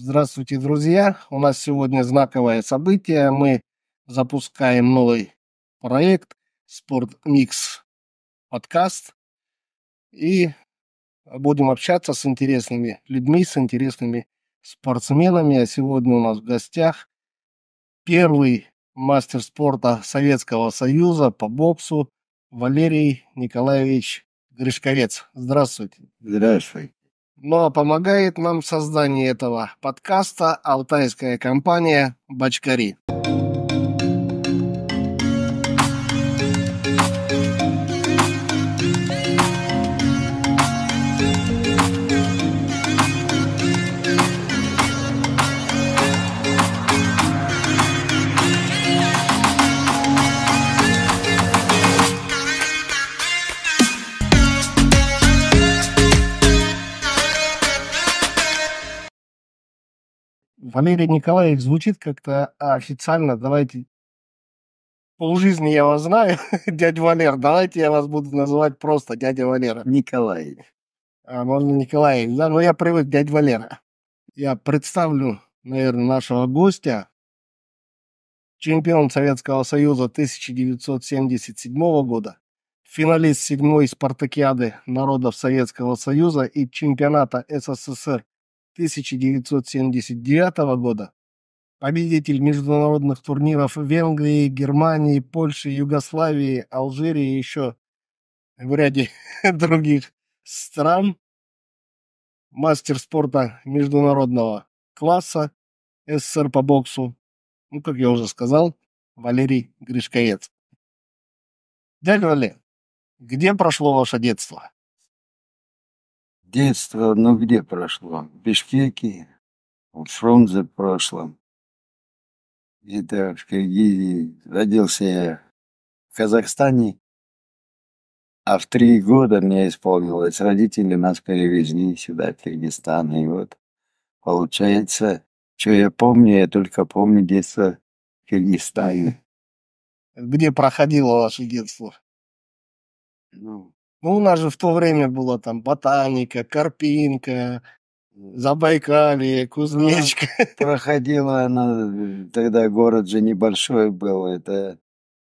Здравствуйте, друзья! У нас сегодня знаковое событие. Мы запускаем новый проект «Спортмикс подкаст» и будем общаться с интересными людьми, с интересными спортсменами. А сегодня у нас в гостях первый мастер спорта Советского Союза по боксу Валерий Николаевич Гришковец. Здравствуйте. Здравствуй но помогает нам в создании этого подкаста алтайская компания «Бачкари». Валерий Николаевич звучит как-то а, официально. Давайте полжизни я вас знаю, дядя Валер. Давайте я вас буду называть просто дядя Валера. Николаевич. А, можно Николаевич, да? Но я привык дядя Валера. Я представлю, наверное, нашего гостя. Чемпион Советского Союза 1977 года, финалист седьмой спартакиады народов Советского Союза и чемпионата СССР 1979 года, победитель международных турниров Венгрии, Германии, Польши, Югославии, Алжирии и еще в ряде других стран, мастер спорта международного класса, СССР по боксу, ну, как я уже сказал, Валерий Гришкоец. Дядя Валерий, где прошло ваше детство? Детство, ну где прошло? В Бишкеке, в Фрунзе прошлом. Это в Киргизии. Родился я в Казахстане, а в три года мне исполнилось. Родители нас перевезли сюда, в Киргизстан. И вот получается, что я помню, я только помню детство в Киргизстане. Где проходило ваше детство? Ну, ну, у нас же в то время было там Ботаника, Карпинка, Забайкалье, Кузнечка. проходила она, э, тогда город же небольшой был, это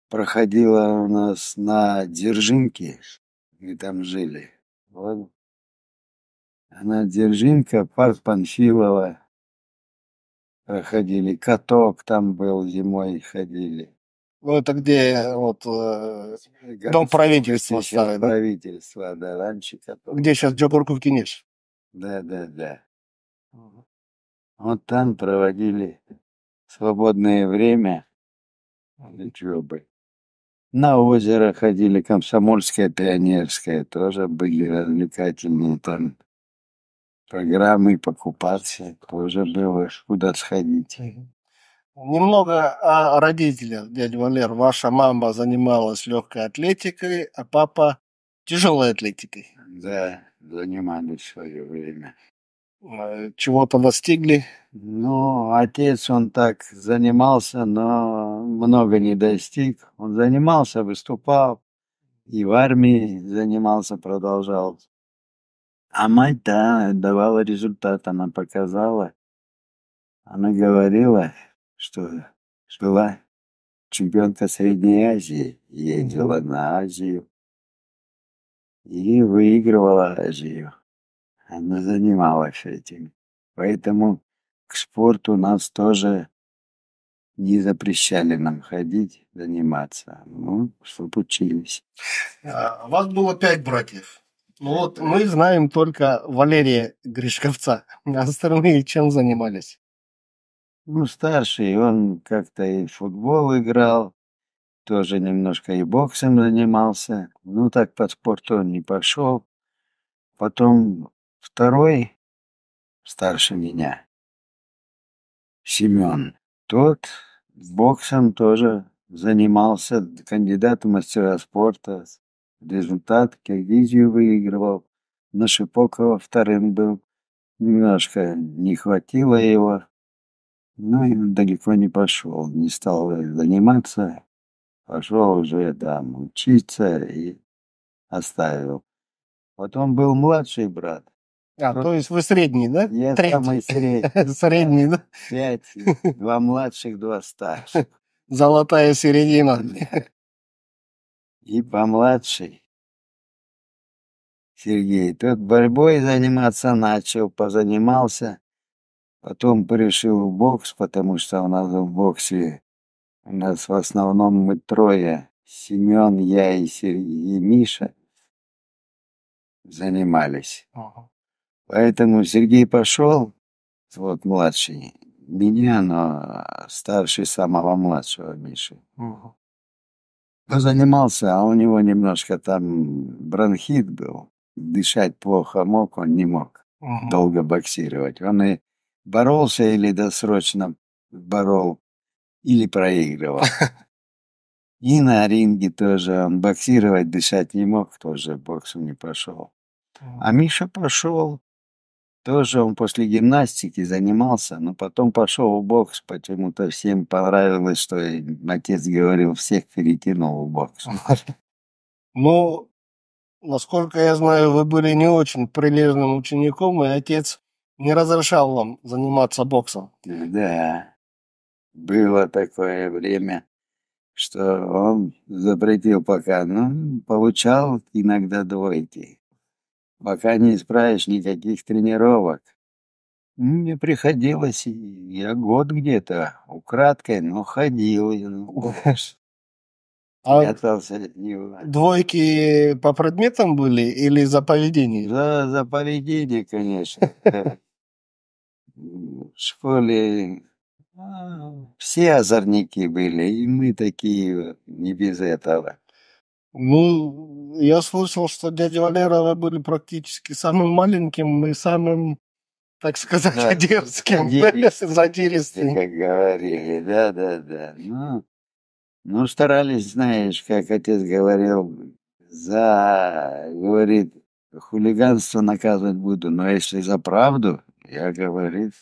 проходила у нас на Дзержинке, мы там жили. Вот. Она Дзержинка, парк Панфилова проходили, каток там был, зимой ходили. Ну, это где вот э, дом правительства старый, да? Правительство, да, раньше. Который... Где сейчас Джабурков Кинеш. Да, да, да. Вот там проводили свободное время учебы. На озеро ходили, комсомольское, пионерское, тоже были развлекательные там программы, покупаться, тоже было куда сходить. Немного о родителях, дядя Валер. Ваша мама занималась легкой атлетикой, а папа тяжелой атлетикой. Да, занимались в свое время. А чего-то достигли? Ну, отец, он так занимался, но много не достиг. Он занимался, выступал, и в армии занимался, продолжал. А мать, да, давала результат, она показала. Она говорила, что была чемпионка Средней Азии, ездила на Азию и выигрывала Азию. Она занималась этим. Поэтому к спорту нас тоже не запрещали нам ходить, заниматься. Ну, что учились. А, у вас было пять братьев. Ну вот мы знаем только Валерия Гришковца. А остальные чем занимались? Ну, старший, он как-то и футбол играл, тоже немножко и боксом занимался. Ну, так по спорту он не пошел. Потом второй, старше меня, Семен. Тот боксом тоже занимался, кандидат в мастера спорта. Результат Киргизию выигрывал. На Шипокова вторым был. Немножко не хватило его. Ну и далеко не пошел, не стал заниматься. Пошел уже там учиться и оставил. Потом был младший брат. А, Просто... то есть вы средний, да? Я Третий. самый средний. Средний, да? Пять. Два младших, два старших. Золотая середина. И помладший. Сергей, тут борьбой заниматься начал, позанимался. Потом порешил в бокс, потому что у нас в боксе у нас в основном мы трое. Семен, я и, Сер... и Миша занимались. Ага. Поэтому Сергей пошел, вот младший, меня, но старший самого младшего Миши. Ага. Он ну, занимался, а у него немножко там бронхит был. Дышать плохо мог, он не мог ага. долго боксировать. Он и боролся или досрочно борол, или проигрывал. И на ринге тоже он боксировать, дышать не мог, тоже боксом не пошел. А Миша пошел, тоже он после гимнастики занимался, но потом пошел в бокс, почему-то всем понравилось, что отец говорил, всех перетянул в бокс. Ну, насколько я знаю, вы были не очень прилежным учеником, и отец не разрешал вам заниматься боксом. Да, было такое время, что он запретил пока, но получал иногда двойки. Пока не исправишь никаких тренировок. Мне приходилось, я год где-то, украдкой, но ходил. а Двойки по предметам были или за поведение? За, за поведение, конечно. школе а, все озорники были, и мы такие не без этого. Ну, я слышал, что дядя Валера вы были практически самым маленьким и самым, так сказать, да, дерзким, задиристым. Как говорили, да-да-да. Ну, ну, старались, знаешь, как отец говорил, за, говорит, хулиганство наказывать буду, но если за правду, я, говорит,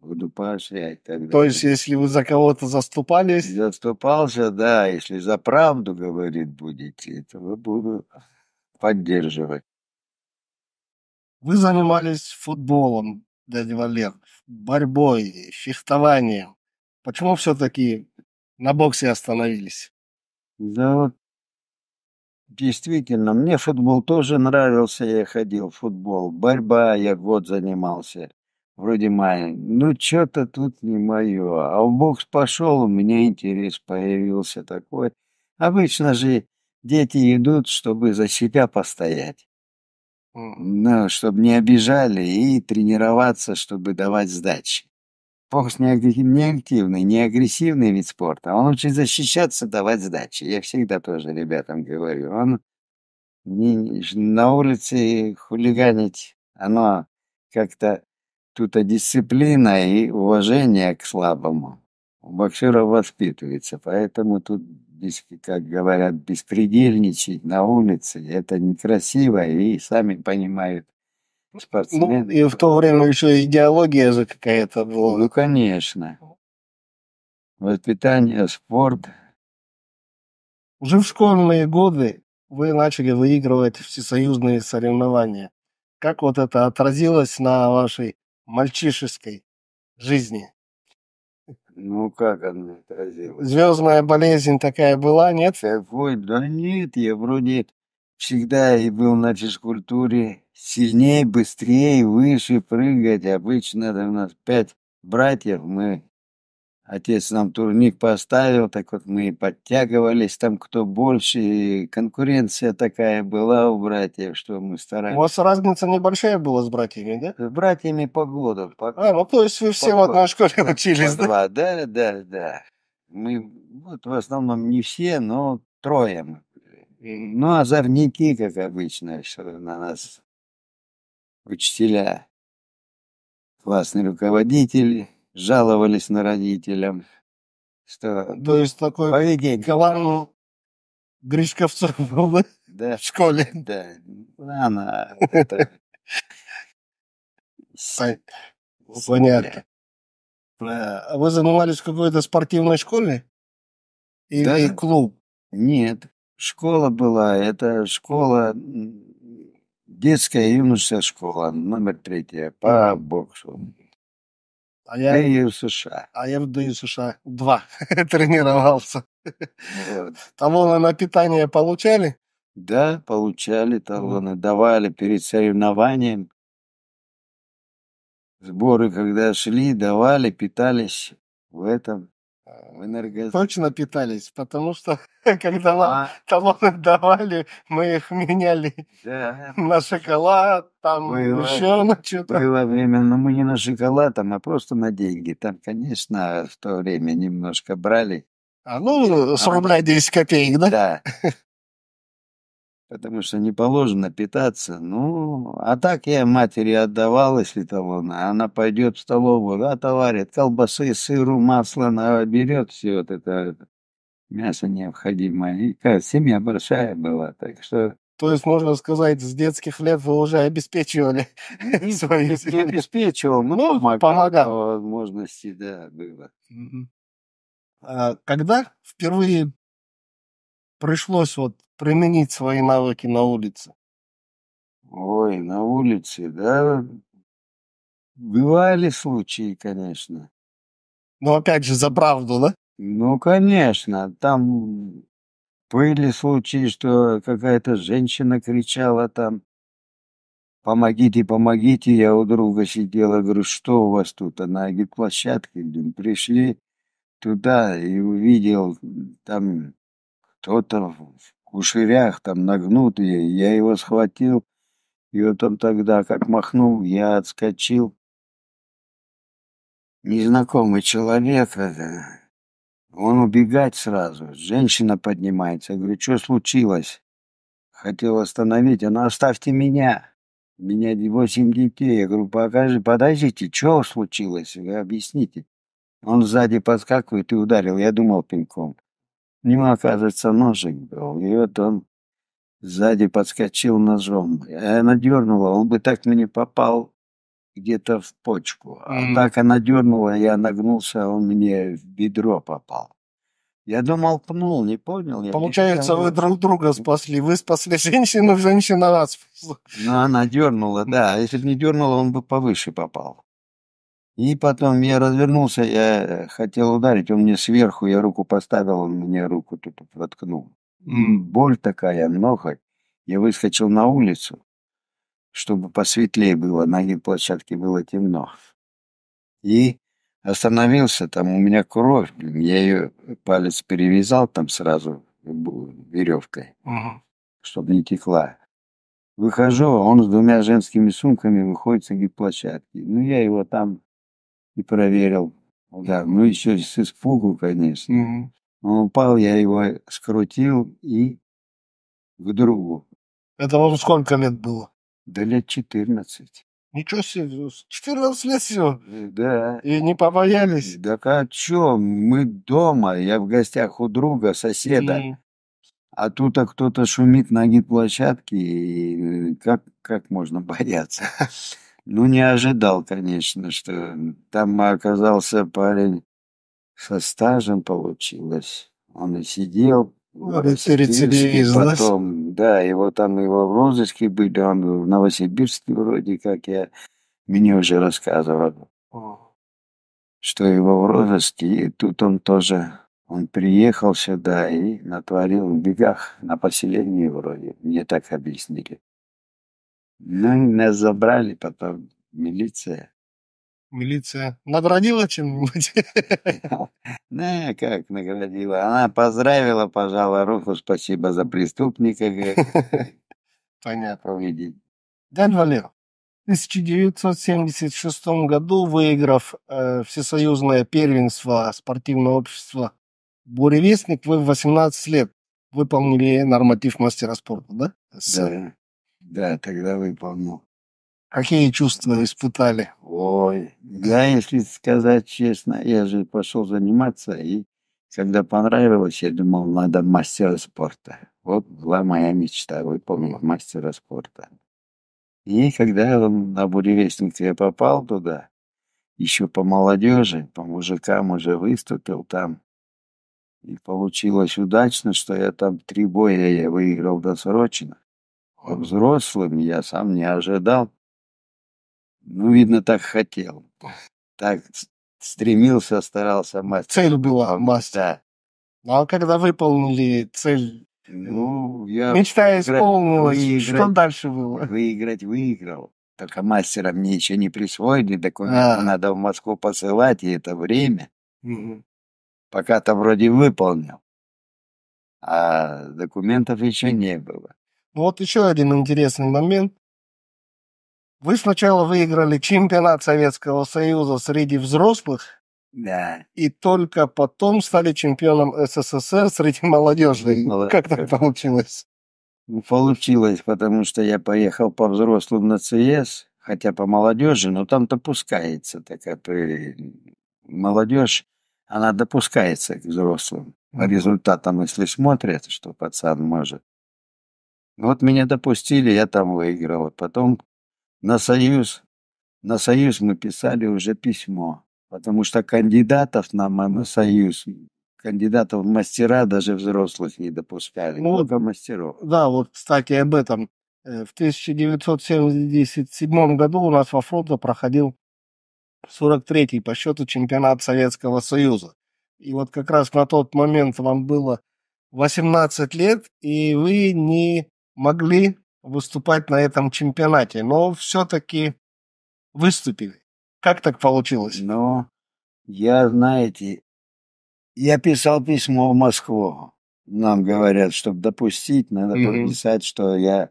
буду поощрять тогда. То есть, если вы за кого-то заступались? Заступался, да. Если за правду, говорит, будете, то вы буду поддерживать. Вы занимались футболом, дядя Валер, борьбой, фехтованием. Почему все-таки на боксе остановились? Да вот Действительно, мне футбол тоже нравился, я ходил в футбол. Борьба я год занимался. Вроде мая. Ну, что-то тут не мое. А в бокс пошел, у меня интерес появился такой. Обычно же дети идут, чтобы за себя постоять. Ну, чтобы не обижали и тренироваться, чтобы давать сдачи бокс не, не активный, не агрессивный вид спорта. Он учит защищаться, давать сдачи. Я всегда тоже ребятам говорю. Он не, на улице хулиганить, оно как-то тут а дисциплина и уважение к слабому. У боксера воспитывается, поэтому тут, как говорят, беспредельничать на улице, это некрасиво, и сами понимают спортсмен. Ну, и в то время еще идеология же какая-то была. Ну, конечно. Воспитание, спорт. Уже в школьные годы вы начали выигрывать всесоюзные соревнования. Как вот это отразилось на вашей мальчишеской жизни? Ну, как она отразилась? Звездная болезнь такая была, нет? Какой? Да нет, я вроде всегда и был на физкультуре. Сильнее, быстрее, выше прыгать. Обычно это у нас пять братьев. Мы Отец нам турник поставил, так вот мы и подтягивались, там кто больше, и конкуренция такая была у братьев, что мы старались. У вас разница небольшая была с братьями, да? С братьями по году. По... А, ну то есть вы все по в одной школе по, учились, да? Да, да, да. Мы, вот в основном не все, но трое мы ну, а озорники, как обычно, что на нас учителя, классные руководители жаловались на родителям, что То есть такой поведение. Говорил Гришковцов был да? в школе. Да, рано. Ну, понятно. Э, а вы занимались в какой-то спортивной школе? Или да. клуб? Нет, школа была, это школа, детская юношеская школа, номер третья, по боксу. А я, в США. А я в США два тренировался. Вот. Талоны на питание получали? Да, получали талоны, вот. давали перед соревнованием. Сборы, когда шли, давали, питались в этом. Э, энерго... Точно питались, потому что когда нам а... талоны давали, мы их меняли да. на шоколад, там было, еще на что-то. Было время, но мы не на шоколад, а просто на деньги. Там, конечно, в то время немножко брали. А ну, с а, рубля 10 копеек, да? Да потому что не положено питаться. Ну, а так я матери отдавал, если там она, она пойдет в столовую, да, отоварит колбасы, сыру, масло, она берет все вот это, это мясо необходимое. И как, семья большая была, так что то есть, можно сказать, с детских лет вы уже обеспечивали не, свою семью. обеспечивал, но ну, помогал, возможности, да, было. А когда впервые пришлось вот применить свои навыки на улице? Ой, на улице, да? Бывали случаи, конечно. Но ну, опять же, за правду, да? Ну, конечно. Там были случаи, что какая-то женщина кричала там, помогите, помогите, я у друга сидела, говорю, что у вас тут? Она говорит, площадке, пришли туда и увидел там кто-то кушерях там нагнутые. Я его схватил, и вот он тогда как махнул, я отскочил. Незнакомый человек, это, он убегать сразу. Женщина поднимается. Я говорю, что случилось? Хотел остановить. Она, ну, оставьте меня. У меня восемь детей. Я говорю, покажи, подождите, что случилось? Вы объясните. Он сзади подскакивает и ударил. Я думал пинком. К нему, оказывается, ножик был, и вот он сзади подскочил ножом. Она дернула, он бы так мне попал где-то в почку. А mm. так она дернула, я нагнулся, а он мне в бедро попал. Я думал, пнул, не понял. Я Получается, вы друг друга спасли. Вы спасли женщину, женщина вас Ну, она дернула, да. Если бы не дернула, он бы повыше попал. И потом я развернулся, я хотел ударить, он мне сверху, я руку поставил, он мне руку тут воткнул. Боль такая, много. Я выскочил на улицу, чтобы посветлее было, на площадке было темно. И остановился, там у меня кровь, я ее палец перевязал там сразу веревкой, угу. чтобы не текла. Выхожу, а он с двумя женскими сумками выходит с площадки. Ну, я его там и проверил. Ну да, ну еще с испугу, конечно. Угу. Он упал, я его скрутил и к другу. Это вам сколько лет было? Да лет 14. Ничего себе, 14 лет всего. Да. И не побоялись? Да а чё, мы дома, я в гостях у друга, соседа. И... А тут а кто-то шумит на гид-площадке, и э, как, как можно бояться? Ну, не ожидал, конечно, что там оказался парень со стажем получилось. Он и сидел. Ну, рецидивист, потом, да? его там его в розыске были, он в Новосибирске вроде как, я мне уже рассказывал, О. что его в розыске, и тут он тоже, он приехал сюда и натворил в бегах на поселении вроде, мне так объяснили. Ну, нас забрали потом, милиция. Милиция наградила чем-нибудь? Да, как наградила. Она поздравила, пожала руку, спасибо за преступника. Понятно. Увидеть. Дэн Валер, в 1976 году, выиграв э, всесоюзное первенство спортивного общества «Буревестник», вы в 18 лет выполнили норматив мастера спорта, да? С... Да. Да, тогда выполнил. Какие чувства испытали? Ой, да, если сказать честно, я же пошел заниматься, и когда понравилось, я думал, надо мастера спорта. Вот была моя мечта, выполнил мастера спорта. И когда на буревестник я попал туда, еще по молодежи, по мужикам уже выступил там. И получилось удачно, что я там три боя я выиграл досрочно. Взрослым я сам не ожидал. Ну, видно, так хотел. Так стремился, старался мастер. Цель была мастер. Да. Ну, а когда выполнили цель, ну, я мечта исполнилась, выиграть, что дальше было? Выиграть выиграл. Только мастера мне еще не присвоили документы, а. надо в Москву посылать, и это время. Угу. Пока-то вроде выполнил, а документов еще не было. Ну, вот еще один интересный момент. Вы сначала выиграли чемпионат Советского Союза среди взрослых, да. И только потом стали чемпионом СССР среди молодежи. Молодежь. Ну, как так получилось? Ну, получилось, потому что я поехал по взрослым на ЦС, хотя по молодежи, но там допускается такая молодежь, она допускается к взрослым. По результатам, если смотрят, что пацан может. Вот меня допустили, я там выиграл. А потом на Союз, на Союз мы писали уже письмо, потому что кандидатов на, а на Союз кандидатов в мастера даже взрослых не допускали. Ну, Много мастеров. Да, вот, кстати, об этом. Э, в 1977 году у нас во фронте проходил 43-й по счету чемпионат Советского Союза. И вот как раз на тот момент вам было 18 лет, и вы не могли выступать на этом чемпионате, но все-таки выступили. Как так получилось? Ну, я, знаете, я писал письмо в Москву. Нам говорят, чтобы допустить, надо mm-hmm. прописать, что я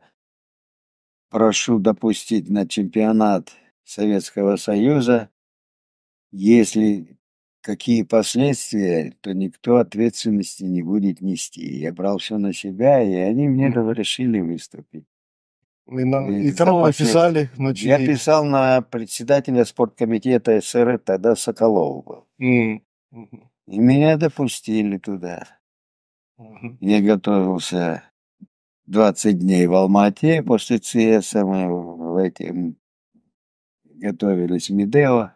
прошу допустить на чемпионат Советского Союза, если какие последствия, то никто ответственности не будет нести. Я брал все на себя, и они мне разрешили выступить. И, на, и, и там писали. Я писал на председателя спорткомитета СР, тогда Соколов был. Mm. И меня допустили туда. Mm-hmm. Я готовился 20 дней в Алмате после ЦС, а мы в эти готовились в Медео.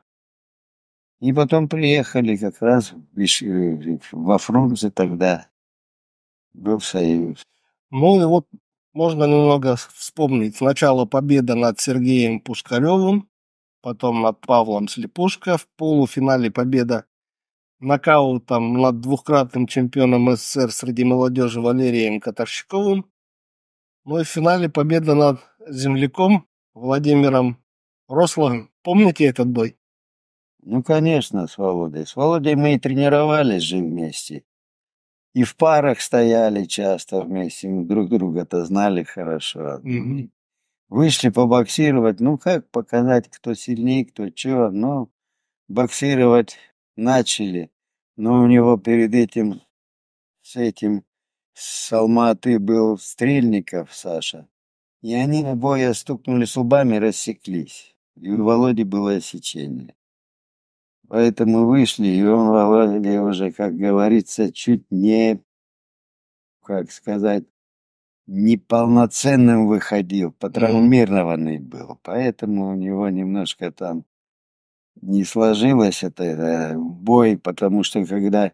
И потом приехали как раз э, во Фрунзе тогда был союз. Ну и вот можно немного вспомнить. Сначала победа над Сергеем Пушкаревым, потом над Павлом Слепушко, в полуфинале победа нокаутом над двухкратным чемпионом СССР среди молодежи Валерием Катарщиковым, ну и в финале победа над земляком Владимиром Рословым. Помните этот бой? Ну, конечно, с Володей. С Володей мы и тренировались же вместе. И в парах стояли часто вместе. Мы друг друга-то знали хорошо. Угу. Вышли побоксировать. Ну, как показать, кто сильнее, кто чего. Но боксировать начали. Но у него перед этим, с этим, с Алматы был Стрельников Саша. И они обои стукнули зубами, рассеклись. И у Володи было сечение. Поэтому вышли, и он вывалили уже, как говорится, чуть не, как сказать, неполноценным выходил, потравмированный был. Поэтому у него немножко там не сложилось это, это бой, потому что когда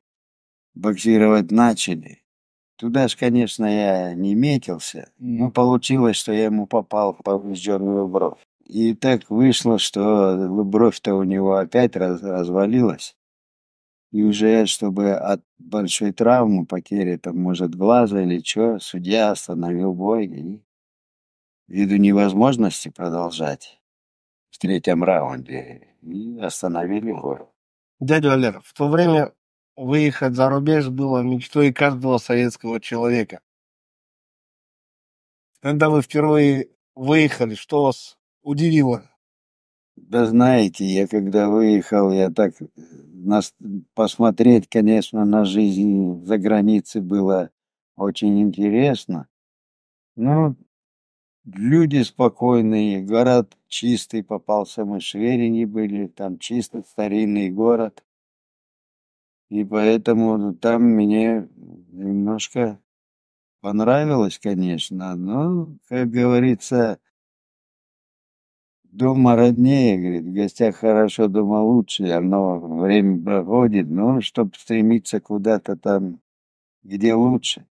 боксировать начали, туда же, конечно, я не метился, но получилось, что я ему попал в поврежденную бровь. И так вышло, что бровь-то у него опять раз, развалилась. И уже, чтобы от большой травмы, потери, там, может, глаза или что, судья остановил бой. И ввиду невозможности продолжать в третьем раунде, и остановили бой. Дядя Валер, в то время выехать за рубеж было мечтой каждого советского человека. Когда вы впервые выехали, что вас удивило? Да знаете, я когда выехал, я так э, нас, посмотреть, конечно, на жизнь за границей было очень интересно. Ну, люди спокойные, город чистый попался, мы Шверине были, там чистый старинный город. И поэтому там мне немножко понравилось, конечно, но, как говорится, дома роднее, говорит, в гостях хорошо, дома лучше, оно время проходит, но ну, чтобы стремиться куда-то там, где лучше.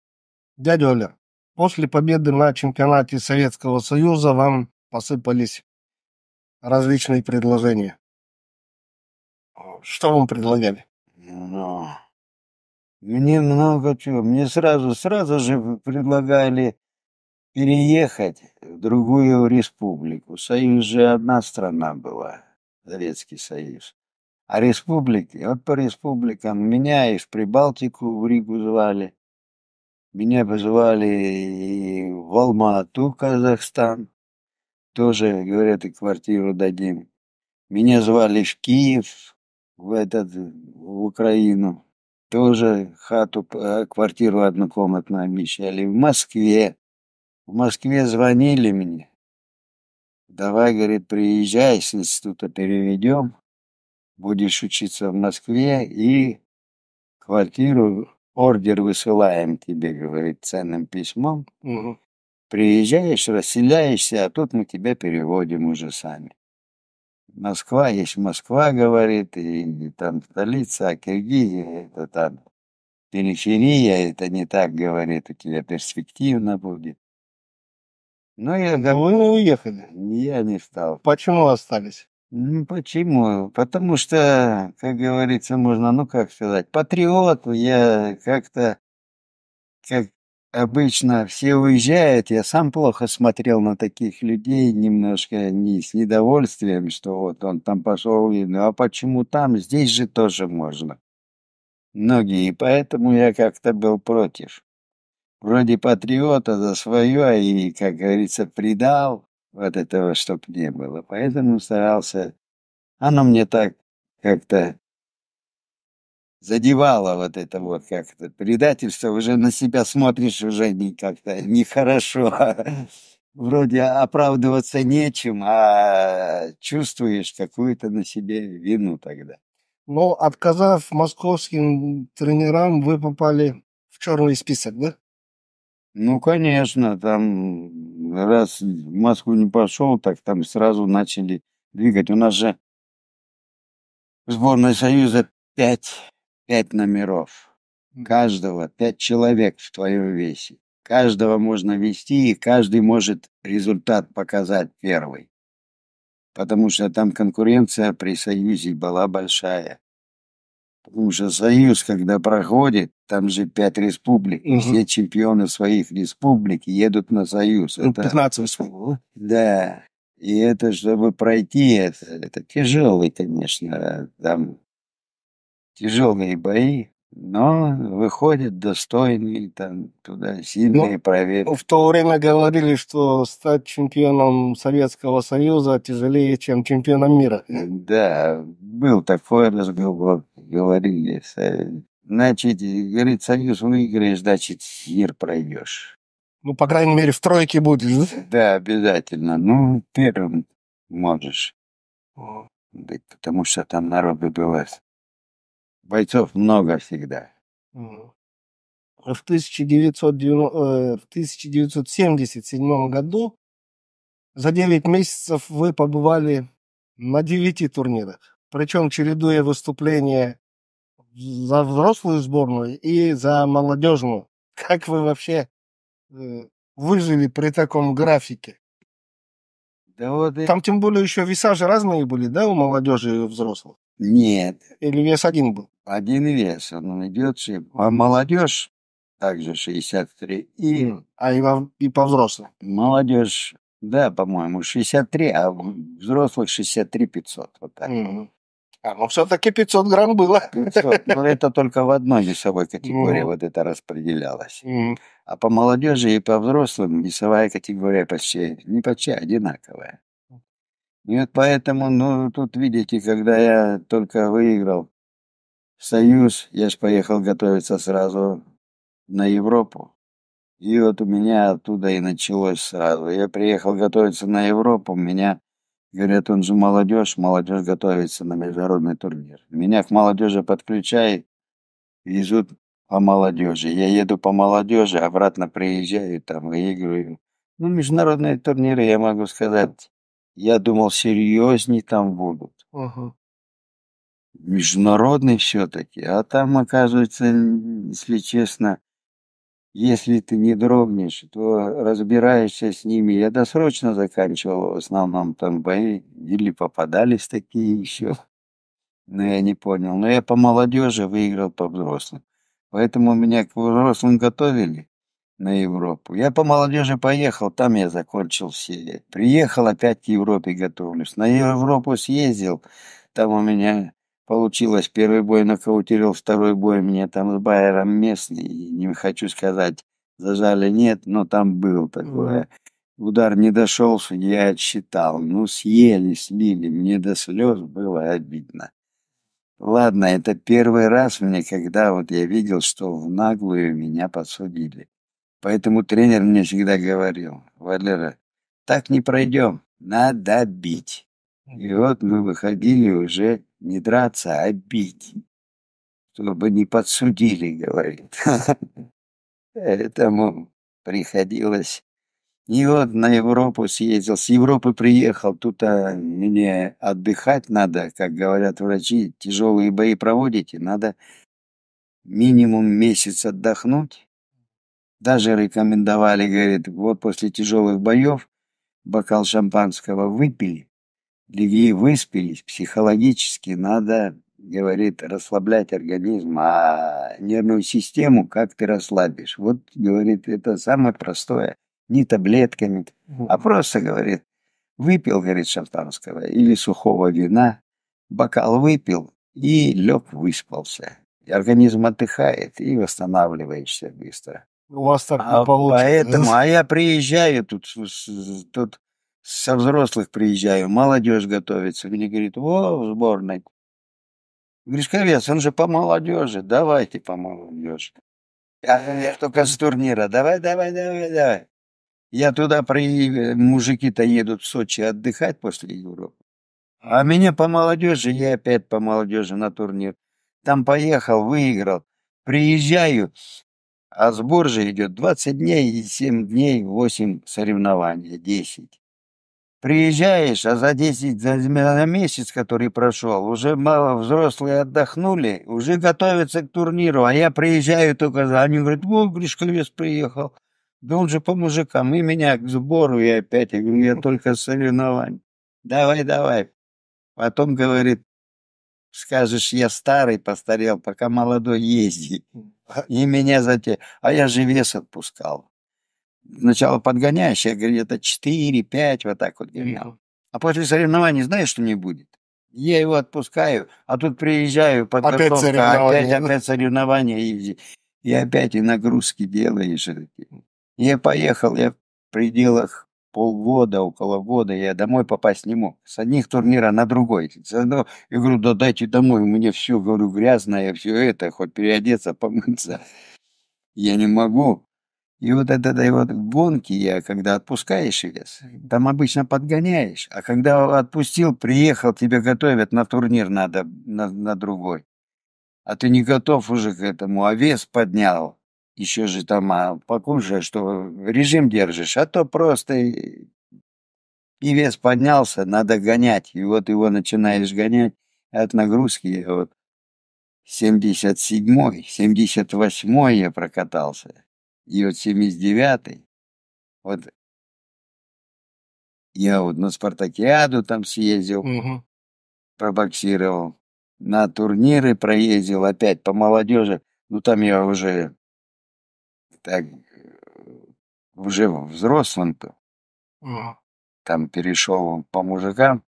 Дядя Оля, после победы на чемпионате Советского Союза вам посыпались различные предложения. Что вам предлагали? Ну, мне много чего. Мне сразу, сразу же предлагали переехать в другую республику. Союз же одна страна была, Советский Союз. А республики, вот по республикам меня и в Прибалтику, в Ригу звали. Меня позвали и в Алмату, Казахстан. Тоже, говорят, и квартиру дадим. Меня звали в Киев, в, этот, в Украину. Тоже хату, э, квартиру однокомнатную обещали. В Москве в Москве звонили мне. Давай, говорит, приезжай с института переведем. Будешь учиться в Москве и квартиру, ордер высылаем тебе, говорит, ценным письмом. Угу. Приезжаешь, расселяешься, а тут мы тебя переводим уже сами. Москва есть Москва, говорит, и, и там столица, а Киргизия это там периферия, это не так, говорит, у тебя перспективно будет. Ну, я домой. Вы уехали? Я не стал. Почему остались? Ну, почему? Потому что, как говорится, можно, ну, как сказать, патриоту Я как-то, как обычно, все уезжают. Я сам плохо смотрел на таких людей, немножко не с недовольствием, что вот он там пошел, и, ну, а почему там? Здесь же тоже можно. Многие, поэтому я как-то был против вроде патриота за свое и, как говорится, предал вот этого, чтоб не было. Поэтому старался. Оно мне так как-то задевало вот это вот как-то предательство. Уже на себя смотришь, уже не как-то нехорошо. Вроде оправдываться нечем, а чувствуешь какую-то на себе вину тогда. Но ну, отказав московским тренерам, вы попали в черный список, да? Ну, конечно, там раз в Москву не пошел, так там сразу начали двигать. У нас же сборная Союза пять, пять номеров. Каждого пять человек в твоем весе. Каждого можно вести, и каждый может результат показать первый. Потому что там конкуренция при Союзе была большая уже союз, когда проходит, там же пять республик, угу. все чемпионы своих республик едут на союз. Ну, это... 15 республик. Да. И это, чтобы пройти, это, это тяжелый, конечно, там тяжелые бои. Но выходят достойные, там, туда сильные ну, проверки. В то время говорили, что стать чемпионом Советского Союза тяжелее, чем чемпионом мира. Да, был такой разговор, говорили. Э, значит, говорит, Союз выиграешь, значит, мир пройдешь. Ну, по крайней мере, в тройке будешь, да? обязательно. Ну, первым можешь. быть Потому что там народу бывает бойцов много всегда. А в, 1990, э, в 1977 году за 9 месяцев вы побывали на 9 турнирах, причем чередуя выступления за взрослую сборную и за молодежную. Как вы вообще э, выжили при таком графике? Да вот и... Там тем более еще веса же разные были, да, у молодежи и у взрослых? Нет. Или вес один был? Один вес, он найдется. И... А молодежь также 63. И... А и, во, и по взрослым? Молодежь, да, по-моему, 63, а взрослых 63 500. Вот так. Mm. А, ну все-таки 500 грамм было. 500. Но это только в одной весовой ну. категории mm. вот это распределялось. Mm. А по молодежи и по взрослым весовая категория почти, не почти, одинаковая. И вот поэтому, ну, тут видите, когда я только выиграл Союз, я ж поехал готовиться сразу на Европу. И вот у меня оттуда и началось сразу. Я приехал готовиться на Европу, меня говорят, он же молодежь, молодежь готовится на международный турнир. Меня к молодежи подключай, везут по молодежи. Я еду по молодежи, обратно приезжаю там, выигрываю. Ну, международные турниры, я могу сказать, я думал, серьезней там будут. Ага. Международный все-таки. А там, оказывается, если честно, если ты не дрогнешь, то разбираешься с ними. Я досрочно заканчивал, в основном там бои, или попадались такие еще. Но я не понял. Но я по молодежи выиграл по взрослым. Поэтому меня к взрослым готовили на Европу. Я по молодежи поехал, там я закончил все. Приехал опять к Европе, готовлюсь. На Европу съездил, там у меня получилось первый бой нокаутировал, второй бой мне там с Байером местный, не хочу сказать, зажали нет, но там был такое. Mm -hmm. Удар не дошел, я отсчитал. Ну, съели, слили, мне до слез было обидно. Ладно, это первый раз мне, когда вот я видел, что в наглую меня подсудили. Поэтому тренер мне всегда говорил, «Валера, так не пройдем, надо бить». И вот мы выходили уже не драться, а бить. Чтобы не подсудили, говорит. Поэтому приходилось. И вот на Европу съездил. С Европы приехал. Тут а, мне отдыхать надо, как говорят врачи, тяжелые бои проводите. Надо минимум месяц отдохнуть даже рекомендовали, говорит, вот после тяжелых боев бокал шампанского выпили, легли, выспились, психологически надо, говорит, расслаблять организм, а нервную систему как ты расслабишь? Вот, говорит, это самое простое, не таблетками, а просто, говорит, выпил, говорит, шампанского или сухого вина, бокал выпил и лег выспался. и Организм отдыхает и восстанавливаешься быстро. У вас так а не получится. Поэтому, а я приезжаю тут, тут со взрослых приезжаю, молодежь готовится. Мне говорит, о, в сборной. Гришковец, он же по молодежи, давайте по молодежи. А я только с турнира, давай, давай, давай, давай. Я туда, при... мужики-то едут в Сочи отдыхать после Европы. А меня по молодежи, я опять по молодежи на турнир. Там поехал, выиграл. Приезжаю, а сбор же идет 20 дней и 7 дней, 8 соревнований, 10. Приезжаешь, а за 10, за, за месяц, который прошел, уже мало взрослые отдохнули, уже готовятся к турниру, а я приезжаю только за... Они говорят, вот Гришка Лес приехал, да он же по мужикам, и меня к сбору, и опять, я говорю, я только с соревнований. Давай, давай. Потом говорит, Скажешь, я старый постарел, пока молодой езди. А и меня зате... А я же вес отпускал. Сначала подгоняющий, я говорю, это 4-5, вот так вот гонял. А после соревнований знаешь, что мне будет? Я его отпускаю, а тут приезжаю, подготовка, опять соревнования, опять, опять соревнования и, и опять и нагрузки делаешь. Я поехал, я в пределах полгода, около года я домой попасть не мог. С одних турнира на другой. Я говорю, да дайте домой, мне все, говорю, грязное, все это, хоть переодеться, помыться. Я не могу. И вот это, да, и вот гонки я, когда отпускаешь вес, там обычно подгоняешь, а когда отпустил, приехал, тебе готовят, на турнир надо, на, на другой. А ты не готов уже к этому, а вес поднял еще же там а покушаешь, что режим держишь, а то просто и вес поднялся, надо гонять. И вот его начинаешь гонять от нагрузки. Вот 77-й, 78-й я прокатался. И вот 79-й. Вот я вот на спартакиаду там съездил, угу. пробоксировал. На турниры проездил опять по молодежи. Ну, там я уже так э, уже взрослым-то. Угу. Там перешел по мужикам.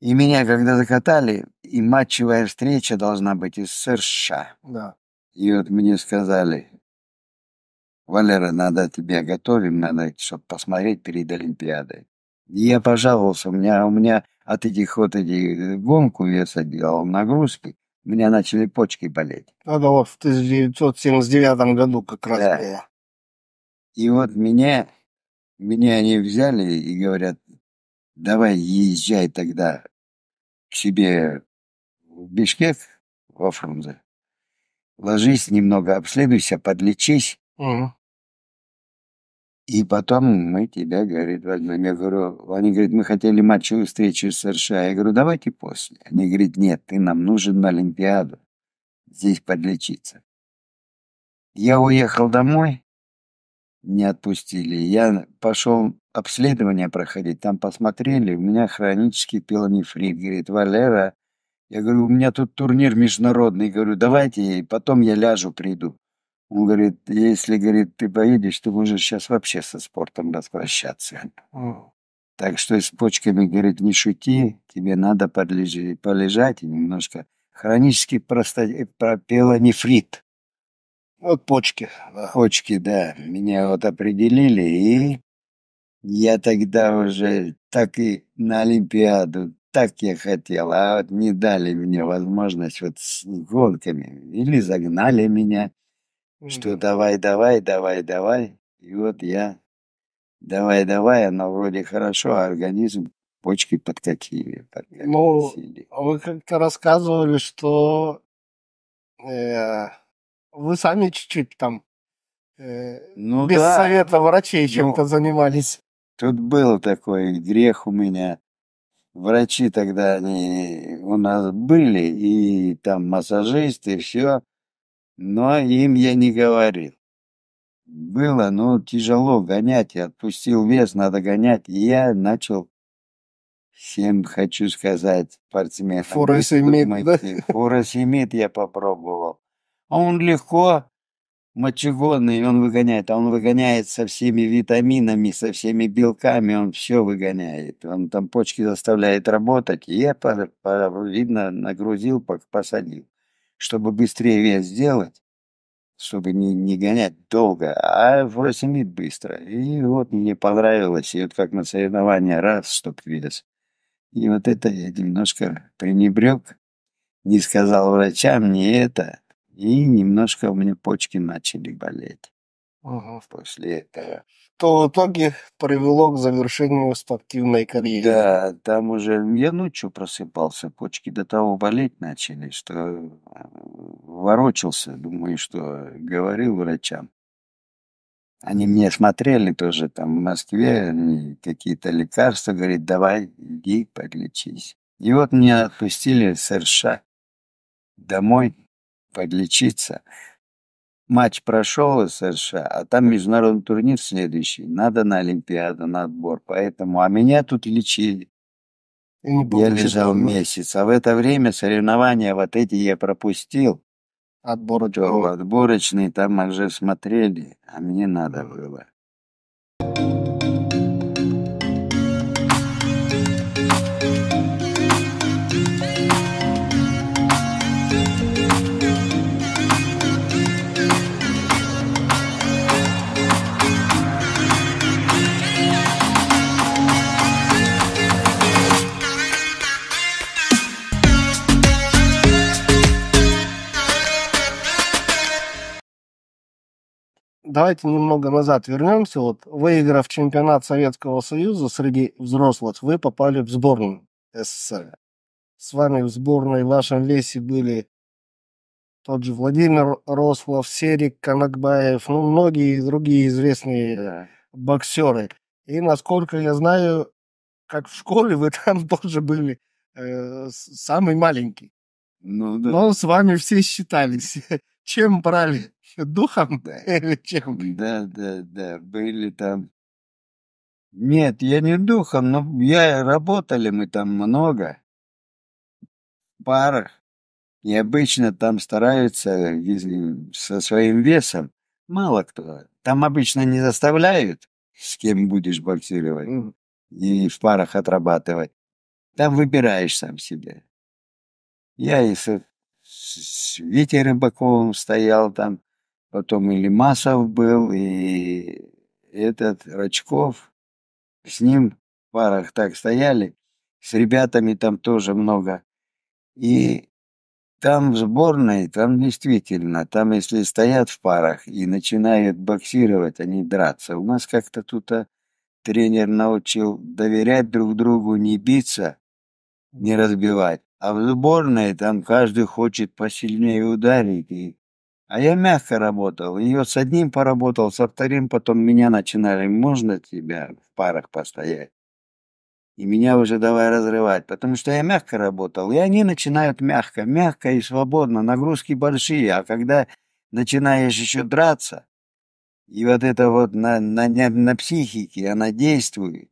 И меня когда закатали, и матчевая встреча должна быть из США. Да. И вот мне сказали, Валера, надо тебя готовим, надо, чтобы посмотреть перед Олимпиадой. И я пожаловался, у меня, у меня от этих вот этих э, гонку веса делал нагрузки, у меня начали почки болеть. Это а, вот в 1979 году как раз да. было. И вот меня, меня они взяли и говорят, давай езжай тогда к себе в Бишкек, во Фрунзе, ложись немного, обследуйся, подлечись, угу. И потом мы тебя, говорит, возьмем. Я говорю, они говорят, мы хотели матчевую встречу с США. Я говорю, давайте после. Они говорят, нет, ты нам нужен на Олимпиаду. Здесь подлечиться. Я уехал домой, не отпустили. Я пошел обследование проходить, там посмотрели, у меня хронический пилонефрит. Говорит, Валера, я говорю, у меня тут турнир международный. Говорю, давайте, потом я ляжу, приду. Он говорит, если, говорит, ты поедешь, ты можешь сейчас вообще со спортом распрощаться. Так что с почками, говорит, не шути, тебе надо полежать, полежать и немножко. хронический просто э, пропела Вот почки. Почки, да. Меня вот определили, и я тогда уже так и на Олимпиаду, так я хотел, а вот не дали мне возможность вот с гонками. Или загнали меня, что давай, давай, давай, давай. И вот я давай, давай, она вроде хорошо, а организм почки подкатили. подкатили. Ну, вы как-то рассказывали, что э, вы сами чуть-чуть там э, ну, без да. совета врачей ну, чем-то занимались. Тут был такой грех у меня. Врачи тогда они у нас были, и там массажисты, и все но им я не говорил. Было, но ну, тяжело гонять, Я отпустил вес, надо гонять, и я начал всем, хочу сказать, спортсменам. Фуросемид, да? Фуросемид я попробовал. А Он легко, мочегонный, он выгоняет, а он выгоняет со всеми витаминами, со всеми белками, он все выгоняет. Он там почки заставляет работать, и я, видно, нагрузил, посадил чтобы быстрее вес сделать, чтобы не, не гонять долго, а восемит быстро. И вот мне понравилось, и вот как на соревнования раз, чтоб вес. И вот это я немножко пренебрег, не сказал врачам не это, и немножко у меня почки начали болеть после этого. То в итоге привело к завершению спортивной карьеры. Да, там уже я ночью просыпался, почки до того болеть начали, что э, ворочался, думаю, что говорил врачам. Они мне смотрели тоже там в Москве, какие-то лекарства, говорит, давай, иди, подлечись. И вот меня отпустили с РШ а домой подлечиться матч прошел из США, а там международный турнир следующий. Надо на Олимпиаду, на отбор. Поэтому, а меня тут лечили. Я, я лежал что месяц. А в это время соревнования вот эти я пропустил. Отборочный. Отборочный, там уже смотрели, а мне надо было. давайте немного назад вернемся. Вот выиграв чемпионат Советского Союза среди взрослых, вы попали в сборную СССР. С вами в сборной в вашем весе были тот же Владимир Рослов, Серик Канакбаев, ну, многие другие известные э, боксеры. И, насколько я знаю, как в школе вы там тоже были э, самый маленький. Ну, да. Но с вами все считались. Чем брали духом, или чем... Да, да, да, были там. Нет, я не духом, но я работали мы там много. В парах. И обычно там стараются со своим весом. Мало кто. Там обычно не заставляют, с кем будешь боксировать mm. и в парах отрабатывать. Там выбираешь сам себе. Я и с, с Витей Рыбаковым стоял там потом и Лимасов был, и этот Рачков. С ним в парах так стояли, с ребятами там тоже много. И там в сборной, там действительно, там если стоят в парах и начинают боксировать, они драться. У нас как-то тут тренер научил доверять друг другу, не биться, не разбивать. А в сборной там каждый хочет посильнее ударить, и а я мягко работал. Ее с одним поработал, со вторым потом меня начинали. Можно тебя в парах постоять? И меня уже давай разрывать, потому что я мягко работал. И они начинают мягко, мягко и свободно. Нагрузки большие. А когда начинаешь еще драться, и вот это вот на, на, на психике, она действует.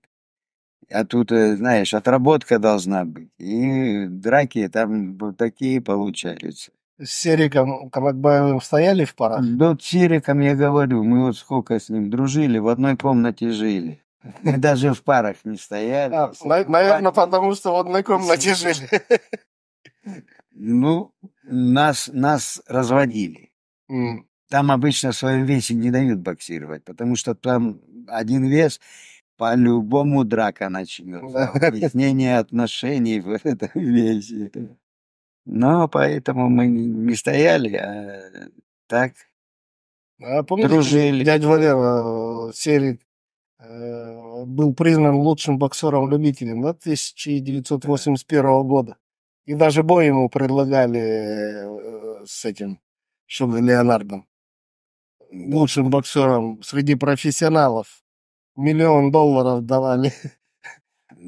А тут, э, знаешь, отработка должна быть. И драки там такие получаются с Сериком Каракбаевым стояли в парах? Да, с Сериком я говорю, мы вот сколько с ним дружили, в одной комнате жили. Даже в парах не стояли. А, наверное, потому что в одной комнате жили. Ну, нас, нас разводили. Mm. Там обычно в своем весе не дают боксировать, потому что там один вес, по-любому драка начнется. Выяснение отношений в этом весе. Но поэтому мы не стояли, а так а помните, дружили. Дядя Валера э, в серии э, был признан лучшим боксером-любителем да, 1981 года. И даже бой ему предлагали э, с этим, чтобы Леонардом. Лучшим боксером среди профессионалов. Миллион долларов давали.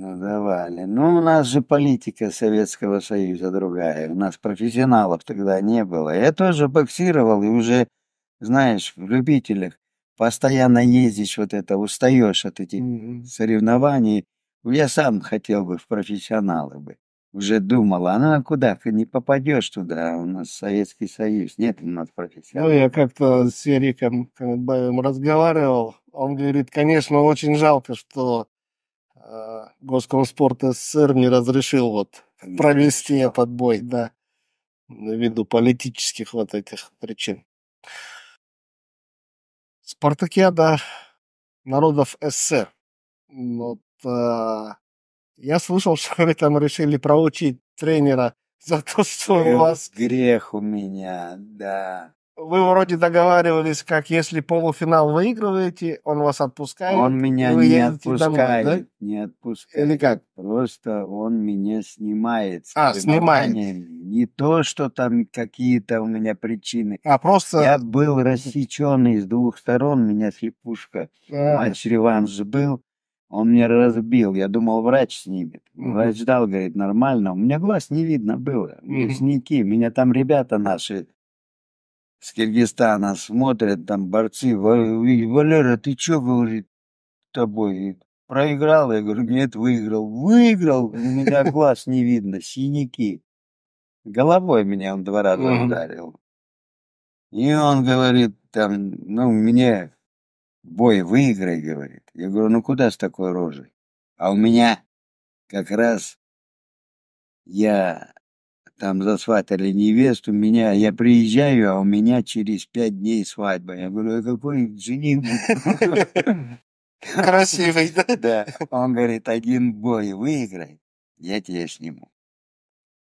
Ну, давали. Ну, у нас же политика Советского Союза другая. У нас профессионалов тогда не было. Я тоже боксировал, и уже, знаешь, в любителях постоянно ездишь вот это, устаешь от этих mm-hmm. соревнований. Я сам хотел бы в профессионалы бы. Уже думал, а ну куда, ты не попадешь туда, у нас Советский Союз, нет у нас ну, профессионалов. Ну, я как-то с Ериком как бы, разговаривал, он говорит, конечно, очень жалко, что Э, Госкомспорт СССР не разрешил вот провести подбой, да, ввиду политических вот этих причин. Спартакиада народов СССР. Вот, э, я слышал, что вы там решили проучить тренера за то, что у вас... Грех у меня, да вы вроде договаривались, как если полуфинал выигрываете, он вас отпускает. Он меня вы не отпускает. Домой, да? Не отпускает. Или как? Просто он меня снимает. А, снимает. Не то, что там какие-то у меня причины. А просто... Я был рассечен с двух сторон, меня слепушка. А. Матч реванш был. Он меня разбил. Я думал, врач снимет. Врач ждал, говорит, нормально. У меня глаз не видно было. Угу. Мясники. Меня там ребята наши с Киргизстана смотрят там борцы. Валера, ты что говорит, тобой? Проиграл? Я говорю, нет, выиграл. Выиграл? У меня глаз не видно, синяки. Головой меня он два раза ударил. И он говорит там, ну, мне бой выиграй, говорит. Я говорю, ну куда с такой рожей? А у меня как раз я там засватали невесту, меня, я приезжаю, а у меня через пять дней свадьба. Я говорю, а какой жених? Красивый, да? Да. Он говорит, один бой выиграй, я тебя сниму.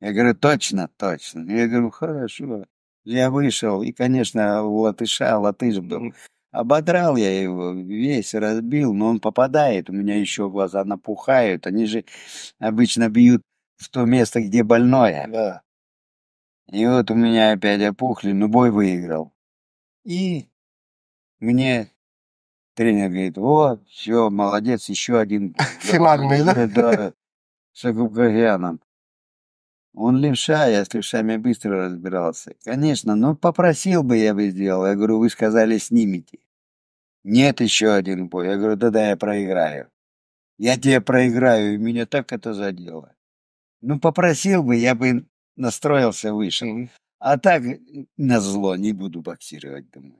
Я говорю, точно, точно. Я говорю, хорошо. Я вышел, и, конечно, латыша латыш был. Ободрал я его, весь разбил, но он попадает. У меня еще глаза напухают. Они же обычно бьют в то место, где больное. Да. И вот у меня опять опухли, но бой выиграл. И мне тренер говорит, о, все, молодец, еще один. Финальный, да? Да, с Агубгагианом. Он левша, я с левшами быстро разбирался. Конечно, но ну, попросил бы, я бы сделал. Я говорю, вы сказали, снимите. Нет, еще один бой. Я говорю, да-да, я проиграю. Я тебе проиграю, и меня так это задело. Ну, попросил бы, я бы настроился, вышел. А так, на зло не буду боксировать, думаю.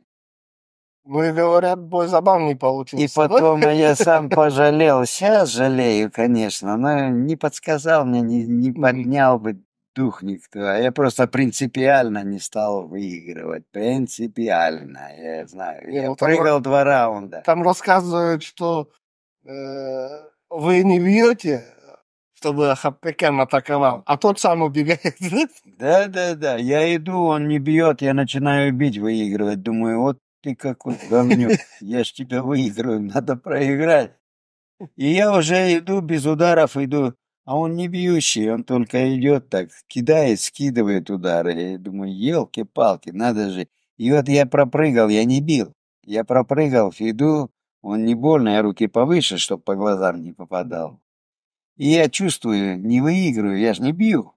Вы, ну, говорят, бой забавный получился. И потом я сам пожалел. Сейчас жалею, конечно, но не подсказал мне, не, не поднял бы дух никто. А я просто принципиально не стал выигрывать. Принципиально, я знаю. Я ну, прыгал там, два раунда. Там рассказывают, что э, вы не бьете, чтобы Хаппекен атаковал, а тот сам убегает. Да, да, да, я иду, он не бьет, я начинаю бить, выигрывать. Думаю, вот ты какой говнюк, я ж тебя выиграю, надо проиграть. И я уже иду без ударов, иду, а он не бьющий, он только идет так, кидает, скидывает удары. Я думаю, елки-палки, надо же. И вот я пропрыгал, я не бил. Я пропрыгал, иду, он не больно, я руки повыше, чтоб по глазам не попадал. И я чувствую, не выигрываю, я ж не бью.